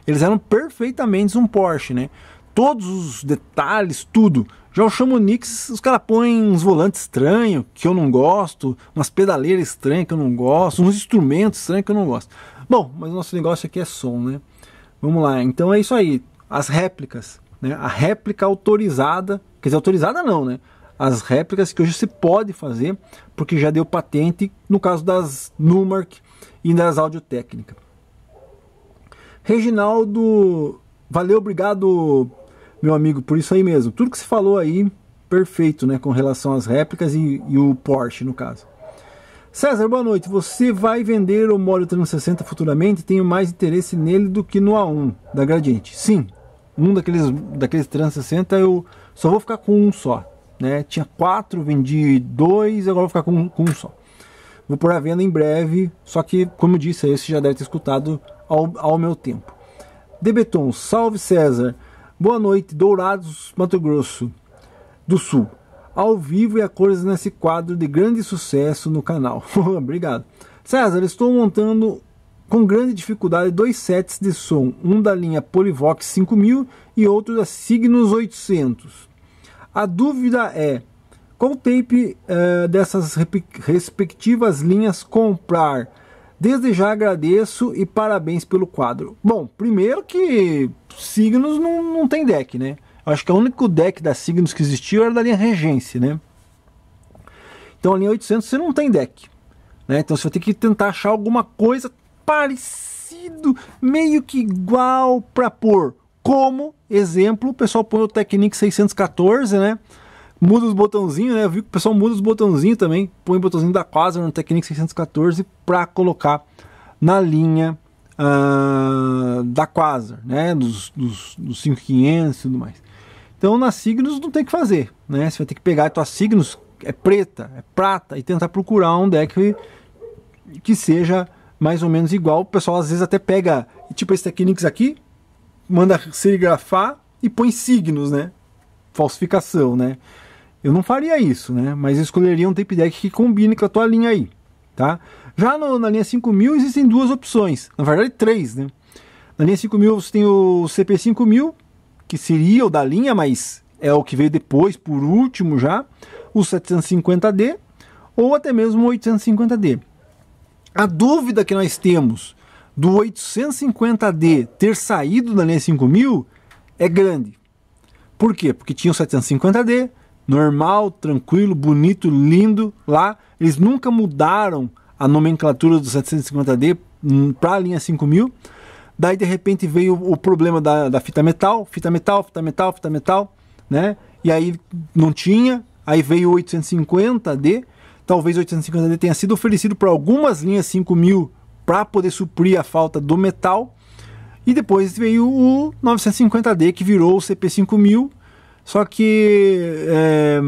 eles eram perfeitamente um Porsche, né? Todos os detalhes, tudo. Já o Chamonix, os caras põem uns volantes estranhos, que eu não gosto, umas pedaleiras estranhas que eu não gosto, uns instrumentos estranhos que eu não gosto. Bom, mas o nosso negócio aqui é som, né? Vamos lá, então é isso aí. As réplicas, né? A réplica autorizada, quer dizer, autorizada não, né? As réplicas que hoje se pode fazer, porque já deu patente no caso das Numark e das Audio Técnica. Reginaldo, valeu, obrigado, meu amigo, por isso aí mesmo. Tudo que você falou aí, perfeito, né? Com relação às réplicas e, e o Porsche, no caso. César, boa noite. Você vai vender o Morio 360 futuramente? Tenho mais interesse nele do que no A1 da Gradiente. Sim, um daqueles, daqueles 360 eu só vou ficar com um só. Né? Tinha quatro, vendi dois, agora vou ficar com, com um só. Vou pôr à venda em breve, só que, como disse, esse já deve ter escutado ao, ao meu tempo. Debeton, salve César. Boa noite, Dourados, Mato Grosso do Sul. Ao vivo e a cores nesse quadro de grande sucesso no canal. *laughs* Obrigado. César, estou montando com grande dificuldade dois sets de som, um da linha Polivox 5000 e outro da Signos 800. A dúvida é qual tape uh, dessas respectivas linhas comprar Desde já agradeço e parabéns pelo quadro. Bom, primeiro que signos não, não tem deck, né? Acho que o único deck da signos que existiu era da linha Regência, né? Então a linha 800 você não tem deck. Né? Então você vai ter que tentar achar alguma coisa parecido, meio que igual para pôr. Como exemplo, o pessoal põe o Technic 614, né? muda os botãozinhos, né? Eu vi que o pessoal muda os botãozinhos também, põe o botãozinho da Quasar no Technic 614 para colocar na linha uh, da Quasar, né? Dos, dos, dos 5500 e tudo mais. Então na Signos não tem que fazer, né? Você vai ter que pegar a tua Signos, é preta, é prata, e tentar procurar um deck que seja mais ou menos igual. O pessoal às vezes até pega, tipo esse Technics aqui, manda serigrafar e põe signos, né? Falsificação, né? Eu não faria isso, né? Mas escolheria um tape deck que combine com a tua linha aí, tá? Já no, na linha 5000 existem duas opções, na verdade três, né? Na linha 5000 você tem o CP5000, que seria o da linha, mas é o que veio depois, por último já, o 750D ou até mesmo o 850D. A dúvida que nós temos do 850D ter saído da linha 5000 é grande. Por quê? Porque tinha o 750D, normal, tranquilo, bonito, lindo lá. Eles nunca mudaram a nomenclatura do 750D para a linha 5000. Daí de repente veio o problema da, da fita metal, fita metal, fita metal, fita metal, né? E aí não tinha, aí veio o 850D. Talvez o 850D tenha sido oferecido para algumas linhas 5000 para poder suprir a falta do metal. E depois veio o 950D que virou o CP5000 só que. É,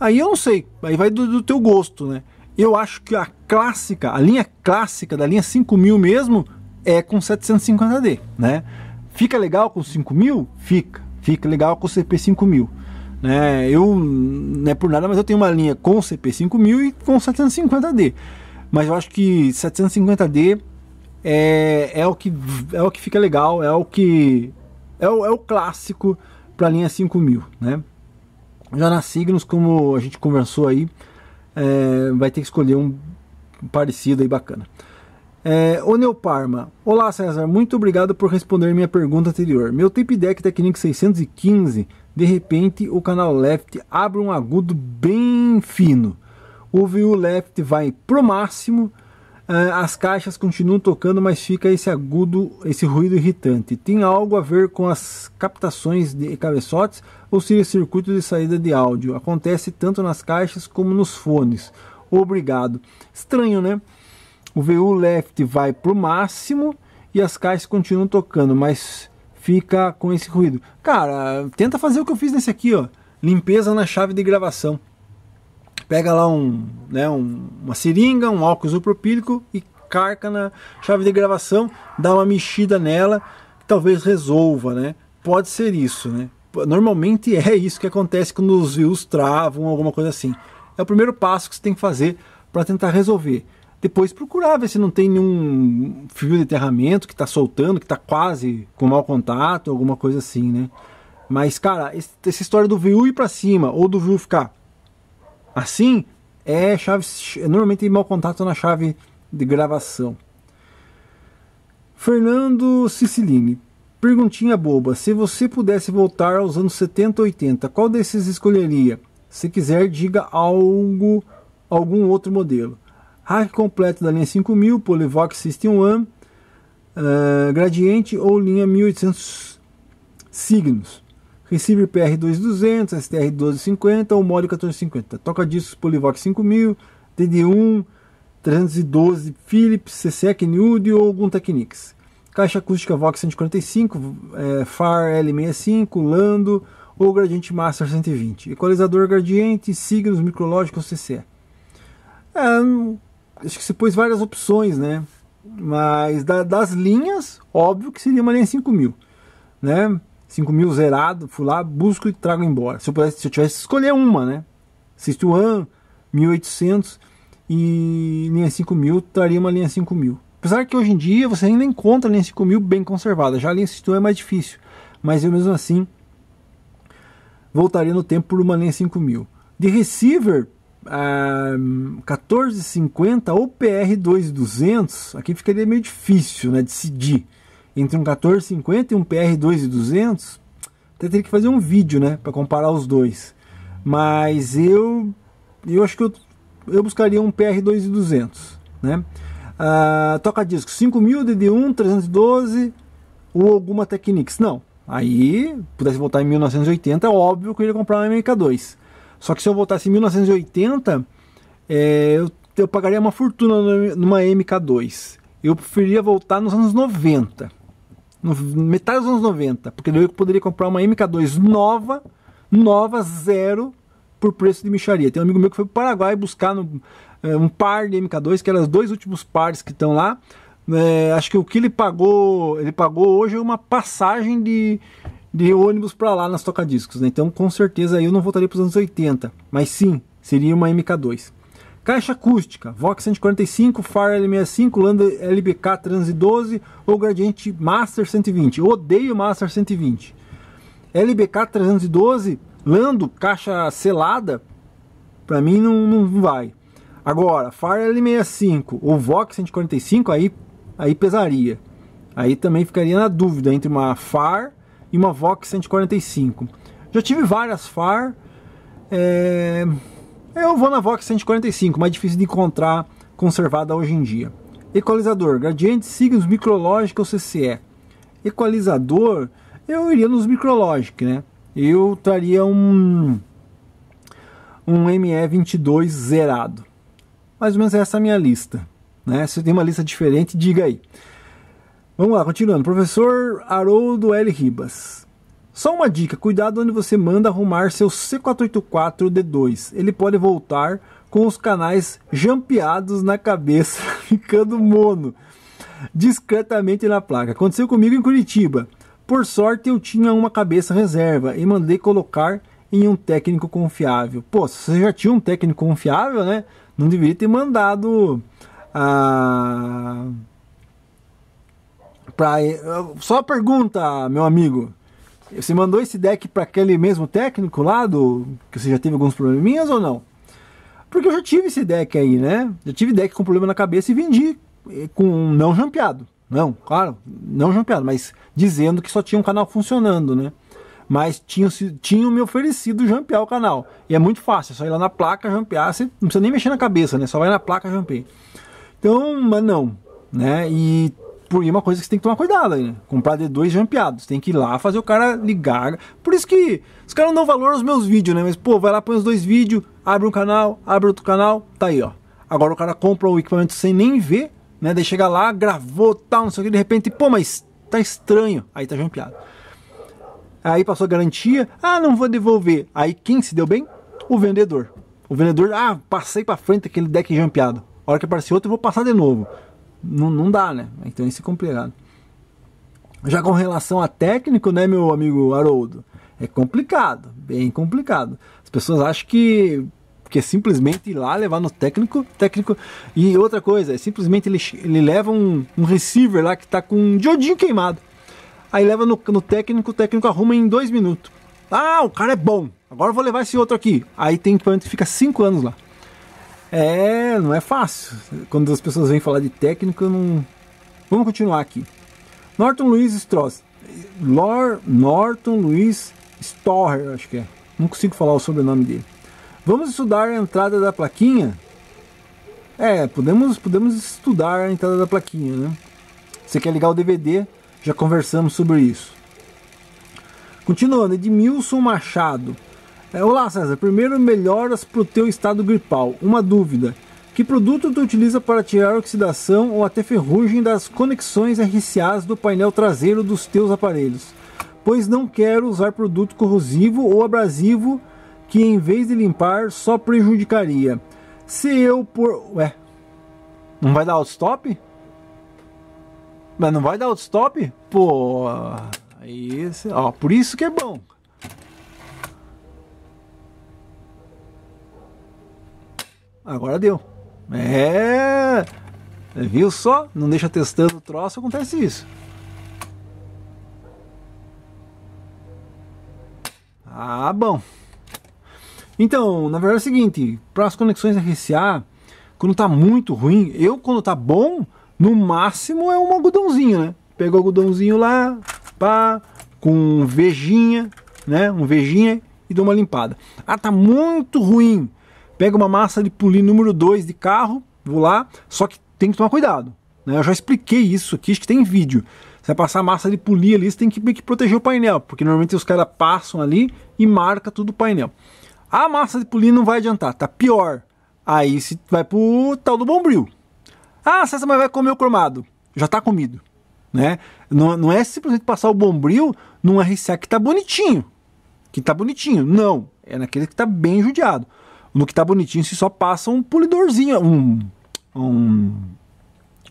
aí eu não sei, aí vai do, do teu gosto, né? Eu acho que a clássica, a linha clássica da linha 5000 mesmo é com 750D, né? Fica legal com 5000? Fica. Fica legal com o CP5000. Né? Eu, não é por nada, mas eu tenho uma linha com CP5000 e com 750D. Mas eu acho que 750D é, é, o, que, é o que fica legal, é o que... É o, é o clássico para a linha 5000, né? Já na Signos, como a gente conversou aí, é, vai ter que escolher um parecido e bacana. É, o Neoparma. Olá César, muito obrigado por responder minha pergunta anterior. Meu tape deck Technic 615, de repente o canal left abre um agudo bem fino. O view left vai pro máximo ah, as caixas continuam tocando, mas fica esse agudo, esse ruído irritante. Tem algo a ver com as captações de cabeçotes ou seria circuito de saída de áudio? Acontece tanto nas caixas como nos fones. Obrigado. Estranho, né? O VU left vai para o máximo e as caixas continuam tocando, mas fica com esse ruído. Cara, tenta fazer o que eu fiz nesse aqui, ó. Limpeza na chave de gravação. Pega lá um, né, um, uma seringa, um álcool isopropílico e carca na chave de gravação, dá uma mexida nela, talvez resolva, né? Pode ser isso, né? Normalmente é isso que acontece quando os views travam, alguma coisa assim. É o primeiro passo que você tem que fazer para tentar resolver. Depois procurar ver se não tem nenhum fio de enterramento que está soltando, que está quase com mau contato, alguma coisa assim, né? Mas, cara, esse, essa história do view ir para cima ou do view ficar Assim, é chave é normalmente mau contato na chave de gravação. Fernando Cicilline. Perguntinha boba. Se você pudesse voltar aos anos 70 80, qual desses escolheria? Se quiser, diga algo, algum outro modelo. Hack completo da linha 5000, Polivox System One, uh, Gradiente ou linha 1800 Signos. Receiver PR2200, STR1250 ou Mori 1450. Toca discos Polivox 5000, DD1, 312 Philips, CSEC, Nude ou algum Technics. Caixa acústica Vox 145, é, FAR L65, Lando ou Gradiente Master 120. Equalizador Gradiente, Signos, Micrológico ou CC. É, acho que você pôs várias opções, né? Mas da, das linhas, óbvio que seria uma linha 5000, né? 5 mil zerado, fui lá, busco e trago embora. Se eu, pudesse, se eu tivesse que escolher uma, né? Sisto One, 1800 e linha 5 mil, traria uma linha 5 mil. Apesar que hoje em dia você ainda encontra a linha 5 mil bem conservada, já a linha Sisto é mais difícil, mas eu mesmo assim voltaria no tempo por uma linha 5 mil. De receiver, ah, um, 1450 ou PR2200, aqui ficaria meio difícil né, decidir entre um 1450 e um PR2200, até teria que fazer um vídeo, né, para comparar os dois. Mas eu eu acho que eu, eu buscaria um PR2200, né? Ah, toca disco 5000 DD1 312 ou alguma Technics. Não. Aí, pudesse voltar em 1980, é óbvio que eu ia comprar uma MK2. Só que se eu voltasse em 1980, é, eh, eu, eu pagaria uma fortuna numa MK2. Eu preferia voltar nos anos 90 no, metade dos anos 90, porque eu poderia comprar uma MK2 nova, nova, zero, por preço de micharia. Tem um amigo meu que foi para o Paraguai buscar no, é, um par de MK2, que eram os dois últimos pares que estão lá. É, acho que o que ele pagou, ele pagou hoje é uma passagem de, de ônibus para lá nas tocadiscos. Né? Então, com certeza, eu não voltaria para os anos 80, mas sim, seria uma MK2. Caixa acústica, Vox 145, Fire L65, Lando LBK 312 ou Gradiente Master 120. Eu odeio Master 120. LBK 312, Lando, caixa selada, para mim não, não vai. Agora, Fire L65 ou Vox 145, aí, aí pesaria. Aí também ficaria na dúvida entre uma FAR e uma Vox 145. Já tive várias FAR. É eu vou na Vox 145, mais difícil de encontrar conservada hoje em dia. Equalizador, gradiente, signos, micrológico ou CCE. Equalizador, eu iria nos micrológicos, né? Eu traria um um ME22 zerado. Mais ou menos essa é a minha lista. Né? Se tem uma lista diferente, diga aí. Vamos lá, continuando. Professor Haroldo L. Ribas. Só uma dica, cuidado onde você manda arrumar seu C484D2. Ele pode voltar com os canais jampeados na cabeça, *laughs* ficando mono, discretamente na placa. Aconteceu comigo em Curitiba. Por sorte, eu tinha uma cabeça reserva e mandei colocar em um técnico confiável. Pô, se você já tinha um técnico confiável, né? Não deveria ter mandado a. Ah, pra... Só pergunta, meu amigo. Você mandou esse deck para aquele mesmo técnico lá do que você já teve alguns probleminhas ou não? Porque eu já tive esse deck aí, né? Já tive deck com problema na cabeça e vendi eh, com não jampeado. Não, claro, não jampeado, mas dizendo que só tinha um canal funcionando, né? Mas tinham, tinham me oferecido jampear o canal. E é muito fácil, é só ir lá na placa, jampear, você não precisa nem mexer na cabeça, né? Só vai na placa, jampear. Então, mas não, né? E por é uma coisa que você tem que tomar cuidado hein Comprar D2 jampiados é tem que ir lá fazer o cara ligar. Por isso que os caras não dão valor aos meus vídeos, né? Mas, pô, vai lá, põe os dois vídeos, abre um canal, abre outro canal, tá aí, ó. Agora o cara compra o equipamento sem nem ver, né? Daí chega lá, gravou, tal, não sei o que, de repente, pô, mas tá estranho. Aí tá jampeado. Aí passou a garantia, ah, não vou devolver. Aí quem se deu bem? O vendedor. O vendedor, ah, passei pra frente aquele deck jampeado. A hora que aparecer outro, eu vou passar de novo. Não, não dá, né? Então é complicado. Já com relação a técnico, né, meu amigo Haroldo? É complicado, bem complicado. As pessoas acham que é simplesmente ir lá levar no técnico, técnico e outra coisa, é simplesmente ele, ele leva um, um receiver lá que está com um diodinho queimado. Aí leva no, no, técnico, o técnico arruma em dois minutos. Ah, o cara é bom. Agora eu vou levar esse outro aqui. Aí tem que fica cinco anos lá. É, não é fácil. Quando as pessoas vêm falar de técnico, eu não. Vamos continuar aqui. Norton Luiz Stross. Lord Norton Luiz Storrer, acho que é. Não consigo falar o sobrenome dele. Vamos estudar a entrada da plaquinha? É, podemos, podemos estudar a entrada da plaquinha, né? Você quer ligar o DVD? Já conversamos sobre isso. Continuando, Edmilson Machado. É, olá César, primeiro melhoras para o teu estado gripal. Uma dúvida, que produto tu utiliza para tirar oxidação ou até ferrugem das conexões RCAs do painel traseiro dos teus aparelhos? Pois não quero usar produto corrosivo ou abrasivo que em vez de limpar só prejudicaria. Se eu por... Ué, não vai dar autostop? Mas não vai dar autostop? Pô, isso, ó, por isso que é bom. agora deu. É. Viu só? Não deixa testando o troço, acontece isso. Ah, bom. Então, na verdade é o seguinte, para as conexões RCA, quando tá muito ruim, eu quando tá bom, no máximo é um algodãozinho, né? Pega o algodãozinho lá, pá, com um vejinha, né? Um vejinha e dou uma limpada. Ah, tá muito ruim pego uma massa de pulir número 2 de carro, vou lá, só que tem que tomar cuidado. Né? Eu já expliquei isso aqui, acho que tem vídeo. Você vai passar massa de polir ali, você tem que, que proteger o painel, porque normalmente os caras passam ali e marca tudo o painel. A massa de polir não vai adiantar, tá pior. Aí se vai pro tal do bombril. Ah, César, mas vai comer o cromado. Já tá comido. Né? Não, não é simplesmente passar o bombril num RCA que tá bonitinho. Que tá bonitinho. Não. É naquele que tá bem judiado no que tá bonitinho, se só passa um polidorzinho, um, um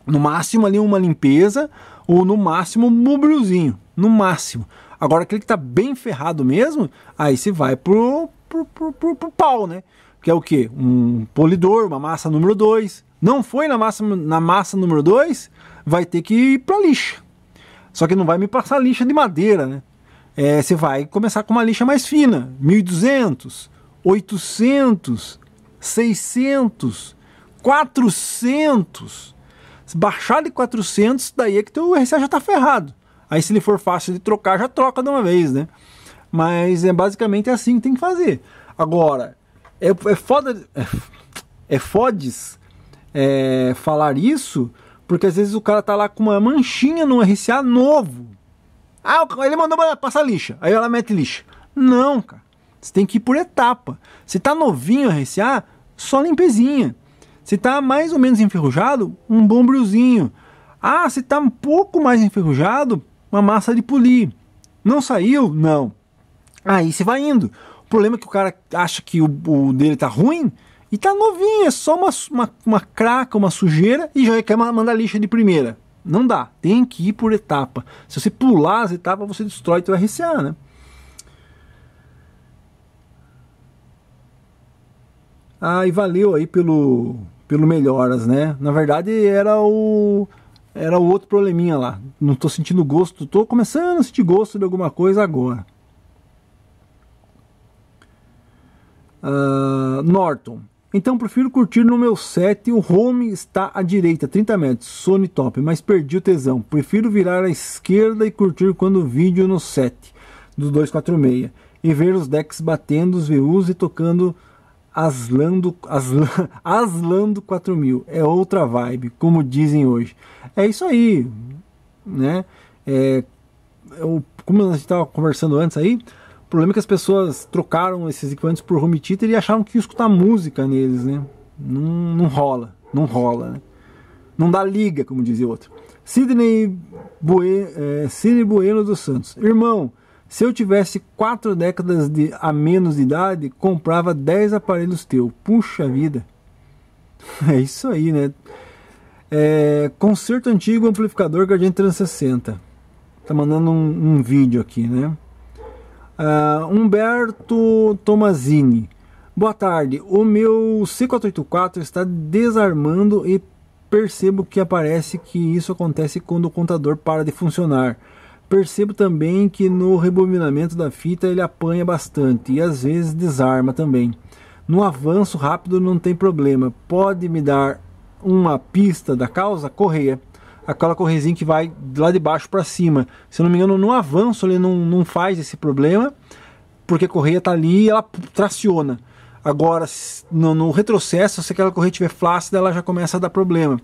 no máximo ali uma limpeza ou no máximo um mobrilzinho, no máximo. Agora aquele que tá bem ferrado mesmo, aí você vai pro, pro, pro, pro, pro pau, né? Que é o que? Um polidor, uma massa número 2. Não foi na massa, na massa número 2, vai ter que ir pra lixa. Só que não vai me passar lixa de madeira, né? É, você vai começar com uma lixa mais fina, 1200, 800, 600, 400. Se baixar de 400, daí é que teu RCA já está ferrado. Aí se ele for fácil de trocar, já troca de uma vez, né? Mas é basicamente assim que tem que fazer. Agora, é, é foda... É, é fodes é, falar isso, porque às vezes o cara tá lá com uma manchinha no RCA novo. Ah, ele mandou passar lixa. Aí ela mete lixa. Não, cara. Você tem que ir por etapa. Se tá novinho o RCA, só limpezinha. Se tá mais ou menos enferrujado, um bom brilhozinho. Ah, se tá um pouco mais enferrujado, uma massa de polir. Não saiu? Não. Aí você vai indo. O problema é que o cara acha que o, o dele tá ruim e tá novinho, é só uma, uma, uma craca, uma sujeira e já quer mandar lixa de primeira. Não dá, tem que ir por etapa. Se você pular as etapas, você destrói teu RCA, né? Ah, e valeu aí pelo, pelo melhoras, né? Na verdade era o era o outro probleminha lá. Não tô sentindo gosto, tô começando a sentir gosto de alguma coisa agora. Uh, Norton. Então prefiro curtir no meu set. O home está à direita, 30 metros. Sony top, mas perdi o tesão. Prefiro virar à esquerda e curtir quando o vídeo no set Dos 246 e ver os decks batendo, os VUs e tocando Aslando, Aslan, *laughs* Aslando 4000. É outra vibe, como dizem hoje. É isso aí, né? É, eu, como a gente estava conversando antes aí, o problema é que as pessoas trocaram esses equipamentos por home theater e acharam que ia escutar música neles, né? Não, não rola, não rola, né? Não dá liga, como dizia outro. Sidney Bueno, é, Sidney Bueno dos Santos. Irmão, se eu tivesse quatro décadas de, a menos de idade, comprava 10 aparelhos teu. Puxa vida. *laughs* É isso aí, né? É, concerto antigo amplificador Guardian 360. Tá mandando um, um vídeo aqui, né? Uh, Humberto Tomazini. Boa tarde. O meu C484 está desarmando e percebo que aparece que isso acontece quando o contador para de funcionar. Percebo também que no rebobinamento da fita ele apanha bastante e às vezes desarma também. No avanço rápido não tem problema. Pode me dar uma pista da causa? Correia. Aquela correzinha que vai lá de baixo para cima. Se não me engano, no avanço ele não, não faz esse problema, porque a correia está ali e ela traciona. Agora, no, no, retrocesso, se aquela correia estiver flácida, ela já começa a dar problema.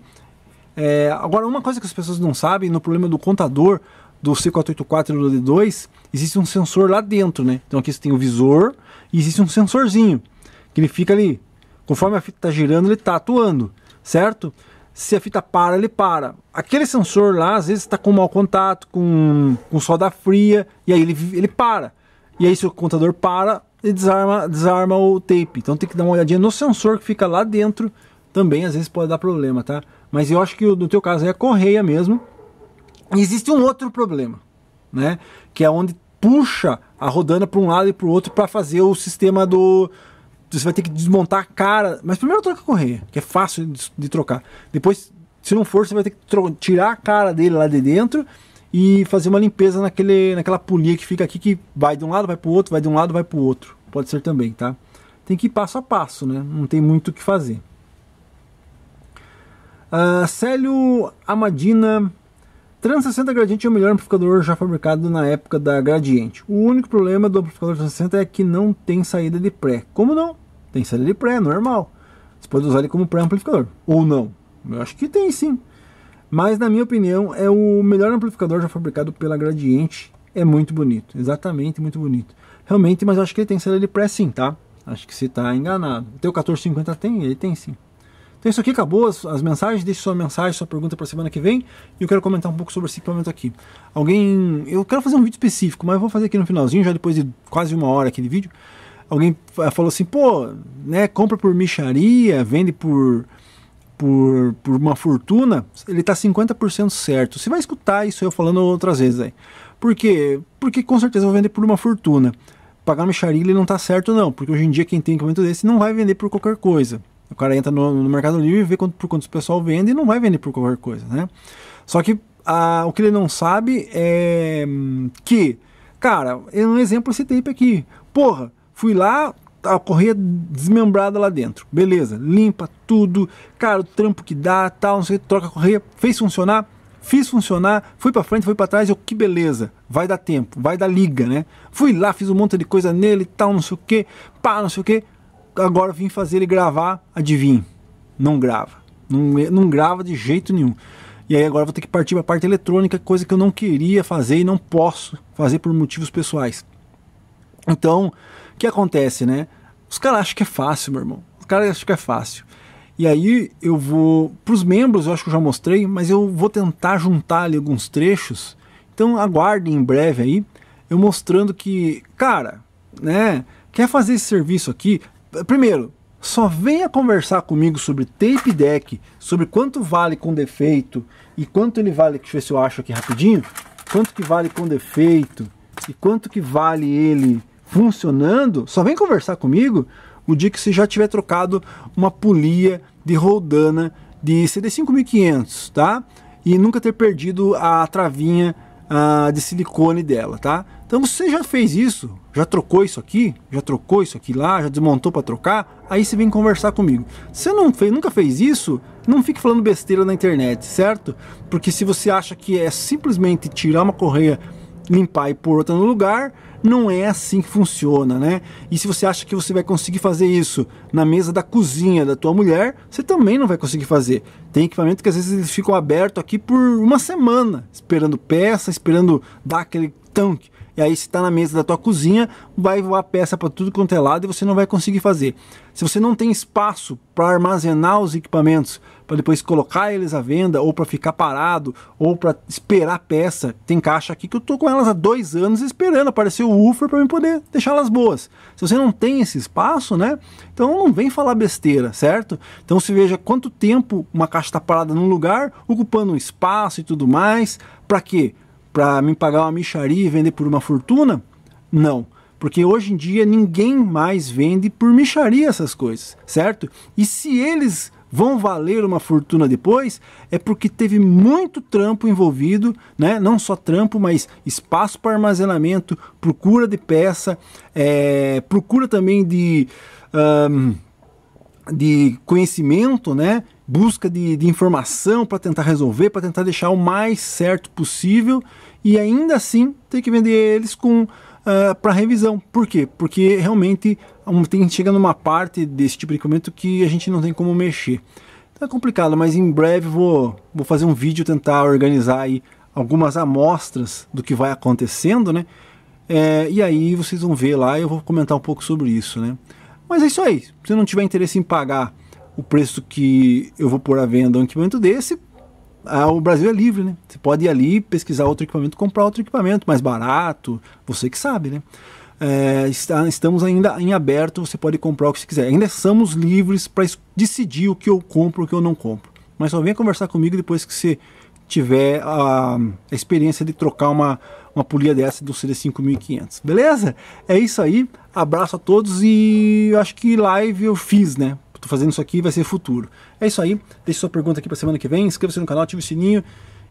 É, agora, uma coisa que as pessoas não sabem no problema do contador, do C484 e do D2, existe um sensor lá dentro, né? Então aqui você tem o visor e existe um sensorzinho que ele fica ali. Conforme a fita está girando, ele está atuando, certo? Se a fita para, ele para. Aquele sensor lá, às vezes, está com mau contato, com, com solda fria, e aí ele, ele para. E aí, se o contador para, ele desarma, desarma o tape. Então, tem que dar uma olhadinha no sensor que fica lá dentro. Também, às vezes, pode dar problema, tá? Mas eu acho que no teu caso é a correia mesmo existe um outro problema, né? Que é onde puxa a rodana para um lado e para o outro para fazer o sistema do você vai ter que desmontar a cara, mas primeiro troca a correia, que é fácil de, de trocar. Depois, se não for, você vai ter que tirar a cara dele lá de dentro e fazer uma limpeza naquele, naquela polia que fica aqui que vai de um lado, vai para o outro, vai de um lado, vai para o outro. Pode ser também, tá? Tem que ir passo a passo, né? Não tem muito o que fazer. Uh, Célio Amadina 360 Gradiente é o melhor amplificador já fabricado na época da Gradiente. O único problema do amplificador 360 é que não tem saída de pré. Como não? Tem saída de pré, é normal. Você pode usar ele como pré-amplificador. Ou não. Eu acho que tem sim. Mas na minha opinião é o melhor amplificador já fabricado pela Gradiente. É muito bonito. Exatamente, muito bonito. Realmente, mas acho que ele tem saída de pré sim, tá? Acho que você está enganado. Até o 1450 tem, ele tem sim. Então isso aqui acabou as, as mensagens, deixe sua mensagem, sua pergunta para semana que vem. E eu quero comentar um pouco sobre esse equipamento aqui. Alguém, eu quero fazer um vídeo específico, mas vou fazer aqui no finalzinho, já depois de quase uma hora aqui de vídeo. Alguém eh, falou assim, pô, né, compra por micharia, vende por por, por uma fortuna, ele está 50% certo. Você vai escutar isso eu falando outras vezes aí. Por quê? Porque com certeza vou vender por uma fortuna. Pagar mixaria ele não está certo não, porque hoje em dia quem tem equipamento desse não vai vender por qualquer coisa. O cara entra no, no Mercado Livre e vê quanto, por quanto o pessoal vende e não vai vender por qualquer coisa, né? Só que a, o que ele não sabe é que, cara, eu é um exemplo esse tape aqui. Porra, fui lá, a correia desmembrada lá dentro. Beleza, limpa tudo, cara, o trampo que dá, tal, não sei, troca a correia, fez funcionar, fiz funcionar, fui para frente, fui para trás, eu que beleza, vai dar tempo, vai dar liga, né? Fui lá, fiz um monte de coisa nele, tal, não sei o que, pá, não sei o que, agora vim fazer ele gravar, adivinha? Não grava. Não, não grava de jeito nenhum. E aí agora vou ter que partir para a parte eletrônica, coisa que eu não queria fazer e não posso fazer por motivos pessoais. Então, o que acontece, né? Os caras acham que é fácil, meu irmão. Os caras acham que é fácil. E aí eu vou. Para os membros, eu acho que eu já mostrei, mas eu vou tentar juntar ali alguns trechos. Então aguardem em breve aí, eu mostrando que, cara, né? Quer fazer esse serviço aqui? Primeiro, só venha conversar comigo sobre tape deck, sobre quanto vale com defeito e quanto ele vale, deixa eu ver se eu acho aqui rapidinho, quanto que vale com defeito e quanto que vale ele funcionando, só vem conversar comigo o dia que você já tiver trocado uma polia de roldana de CD5500, tá? E nunca ter perdido a travinha ah, de silicone dela, tá? Então você já fez isso, já trocou isso aqui, já trocou isso aqui lá, já desmontou para trocar, aí você vem conversar comigo. Se você não fez, nunca fez isso, não fique falando besteira na internet, certo? Porque se você acha que é simplesmente tirar uma correia, limpar e pôr outra no lugar, não é assim que funciona, né? E se você acha que você vai conseguir fazer isso na mesa da cozinha da tua mulher, você também não vai conseguir fazer. Tem equipamento que às vezes eles ficam abertos aqui por uma semana, esperando peça, esperando dar aquele tanque. E aí, se está na mesa da tua cozinha, vai voar peça para tudo quanto é lado e você não vai conseguir fazer. Se você não tem espaço para armazenar os equipamentos, para depois colocar eles à venda, ou para ficar parado, ou para esperar peça. Tem caixa aqui que eu tô com elas há dois anos esperando aparecer o woofer para eu poder deixá-las boas. Se você não tem esse espaço, né? Então não vem falar besteira, certo? Então se veja quanto tempo uma caixa está parada num lugar, ocupando um espaço e tudo mais. Para quê? Para me pagar uma micharia e vender por uma fortuna? Não porque hoje em dia ninguém mais vende por micharia essas coisas, certo? E se eles vão valer uma fortuna depois, é porque teve muito trampo envolvido, né? não só trampo, mas espaço para armazenamento, procura de peça, é, procura também de, um, de conhecimento, né? busca de, de informação para tentar resolver, para tentar deixar o mais certo possível e ainda assim ter que vender eles com uh, ah, para revisão. Por quê? Porque realmente um, tem, chega numa parte desse tipo de equipamento que a gente não tem como mexer. Então é complicado, mas em breve vou, vou fazer um vídeo tentar organizar aí algumas amostras do que vai acontecendo, né? É, e aí vocês vão ver lá, e eu vou comentar um pouco sobre isso, né? Mas é isso aí. Se não tiver interesse em pagar o preço que eu vou pôr à venda um equipamento desse, ah, o Brasil é livre, né? Você pode ir ali, pesquisar outro equipamento, comprar outro equipamento mais barato, você que sabe, né? É, está, estamos ainda em aberto, você pode comprar o que você quiser. Ainda somos livres para decidir o que eu compro e o que eu não compro. Mas só venha conversar comigo depois que você tiver a, a experiência de trocar uma, uma polia dessa do CD5500. Beleza? É isso aí. Abraço a todos e acho que live eu fiz, né? Tô fazendo isso aqui, vai ser futuro. É isso aí. Deixe sua pergunta aqui para semana que vem. Inscreva-se no canal, ative o sininho.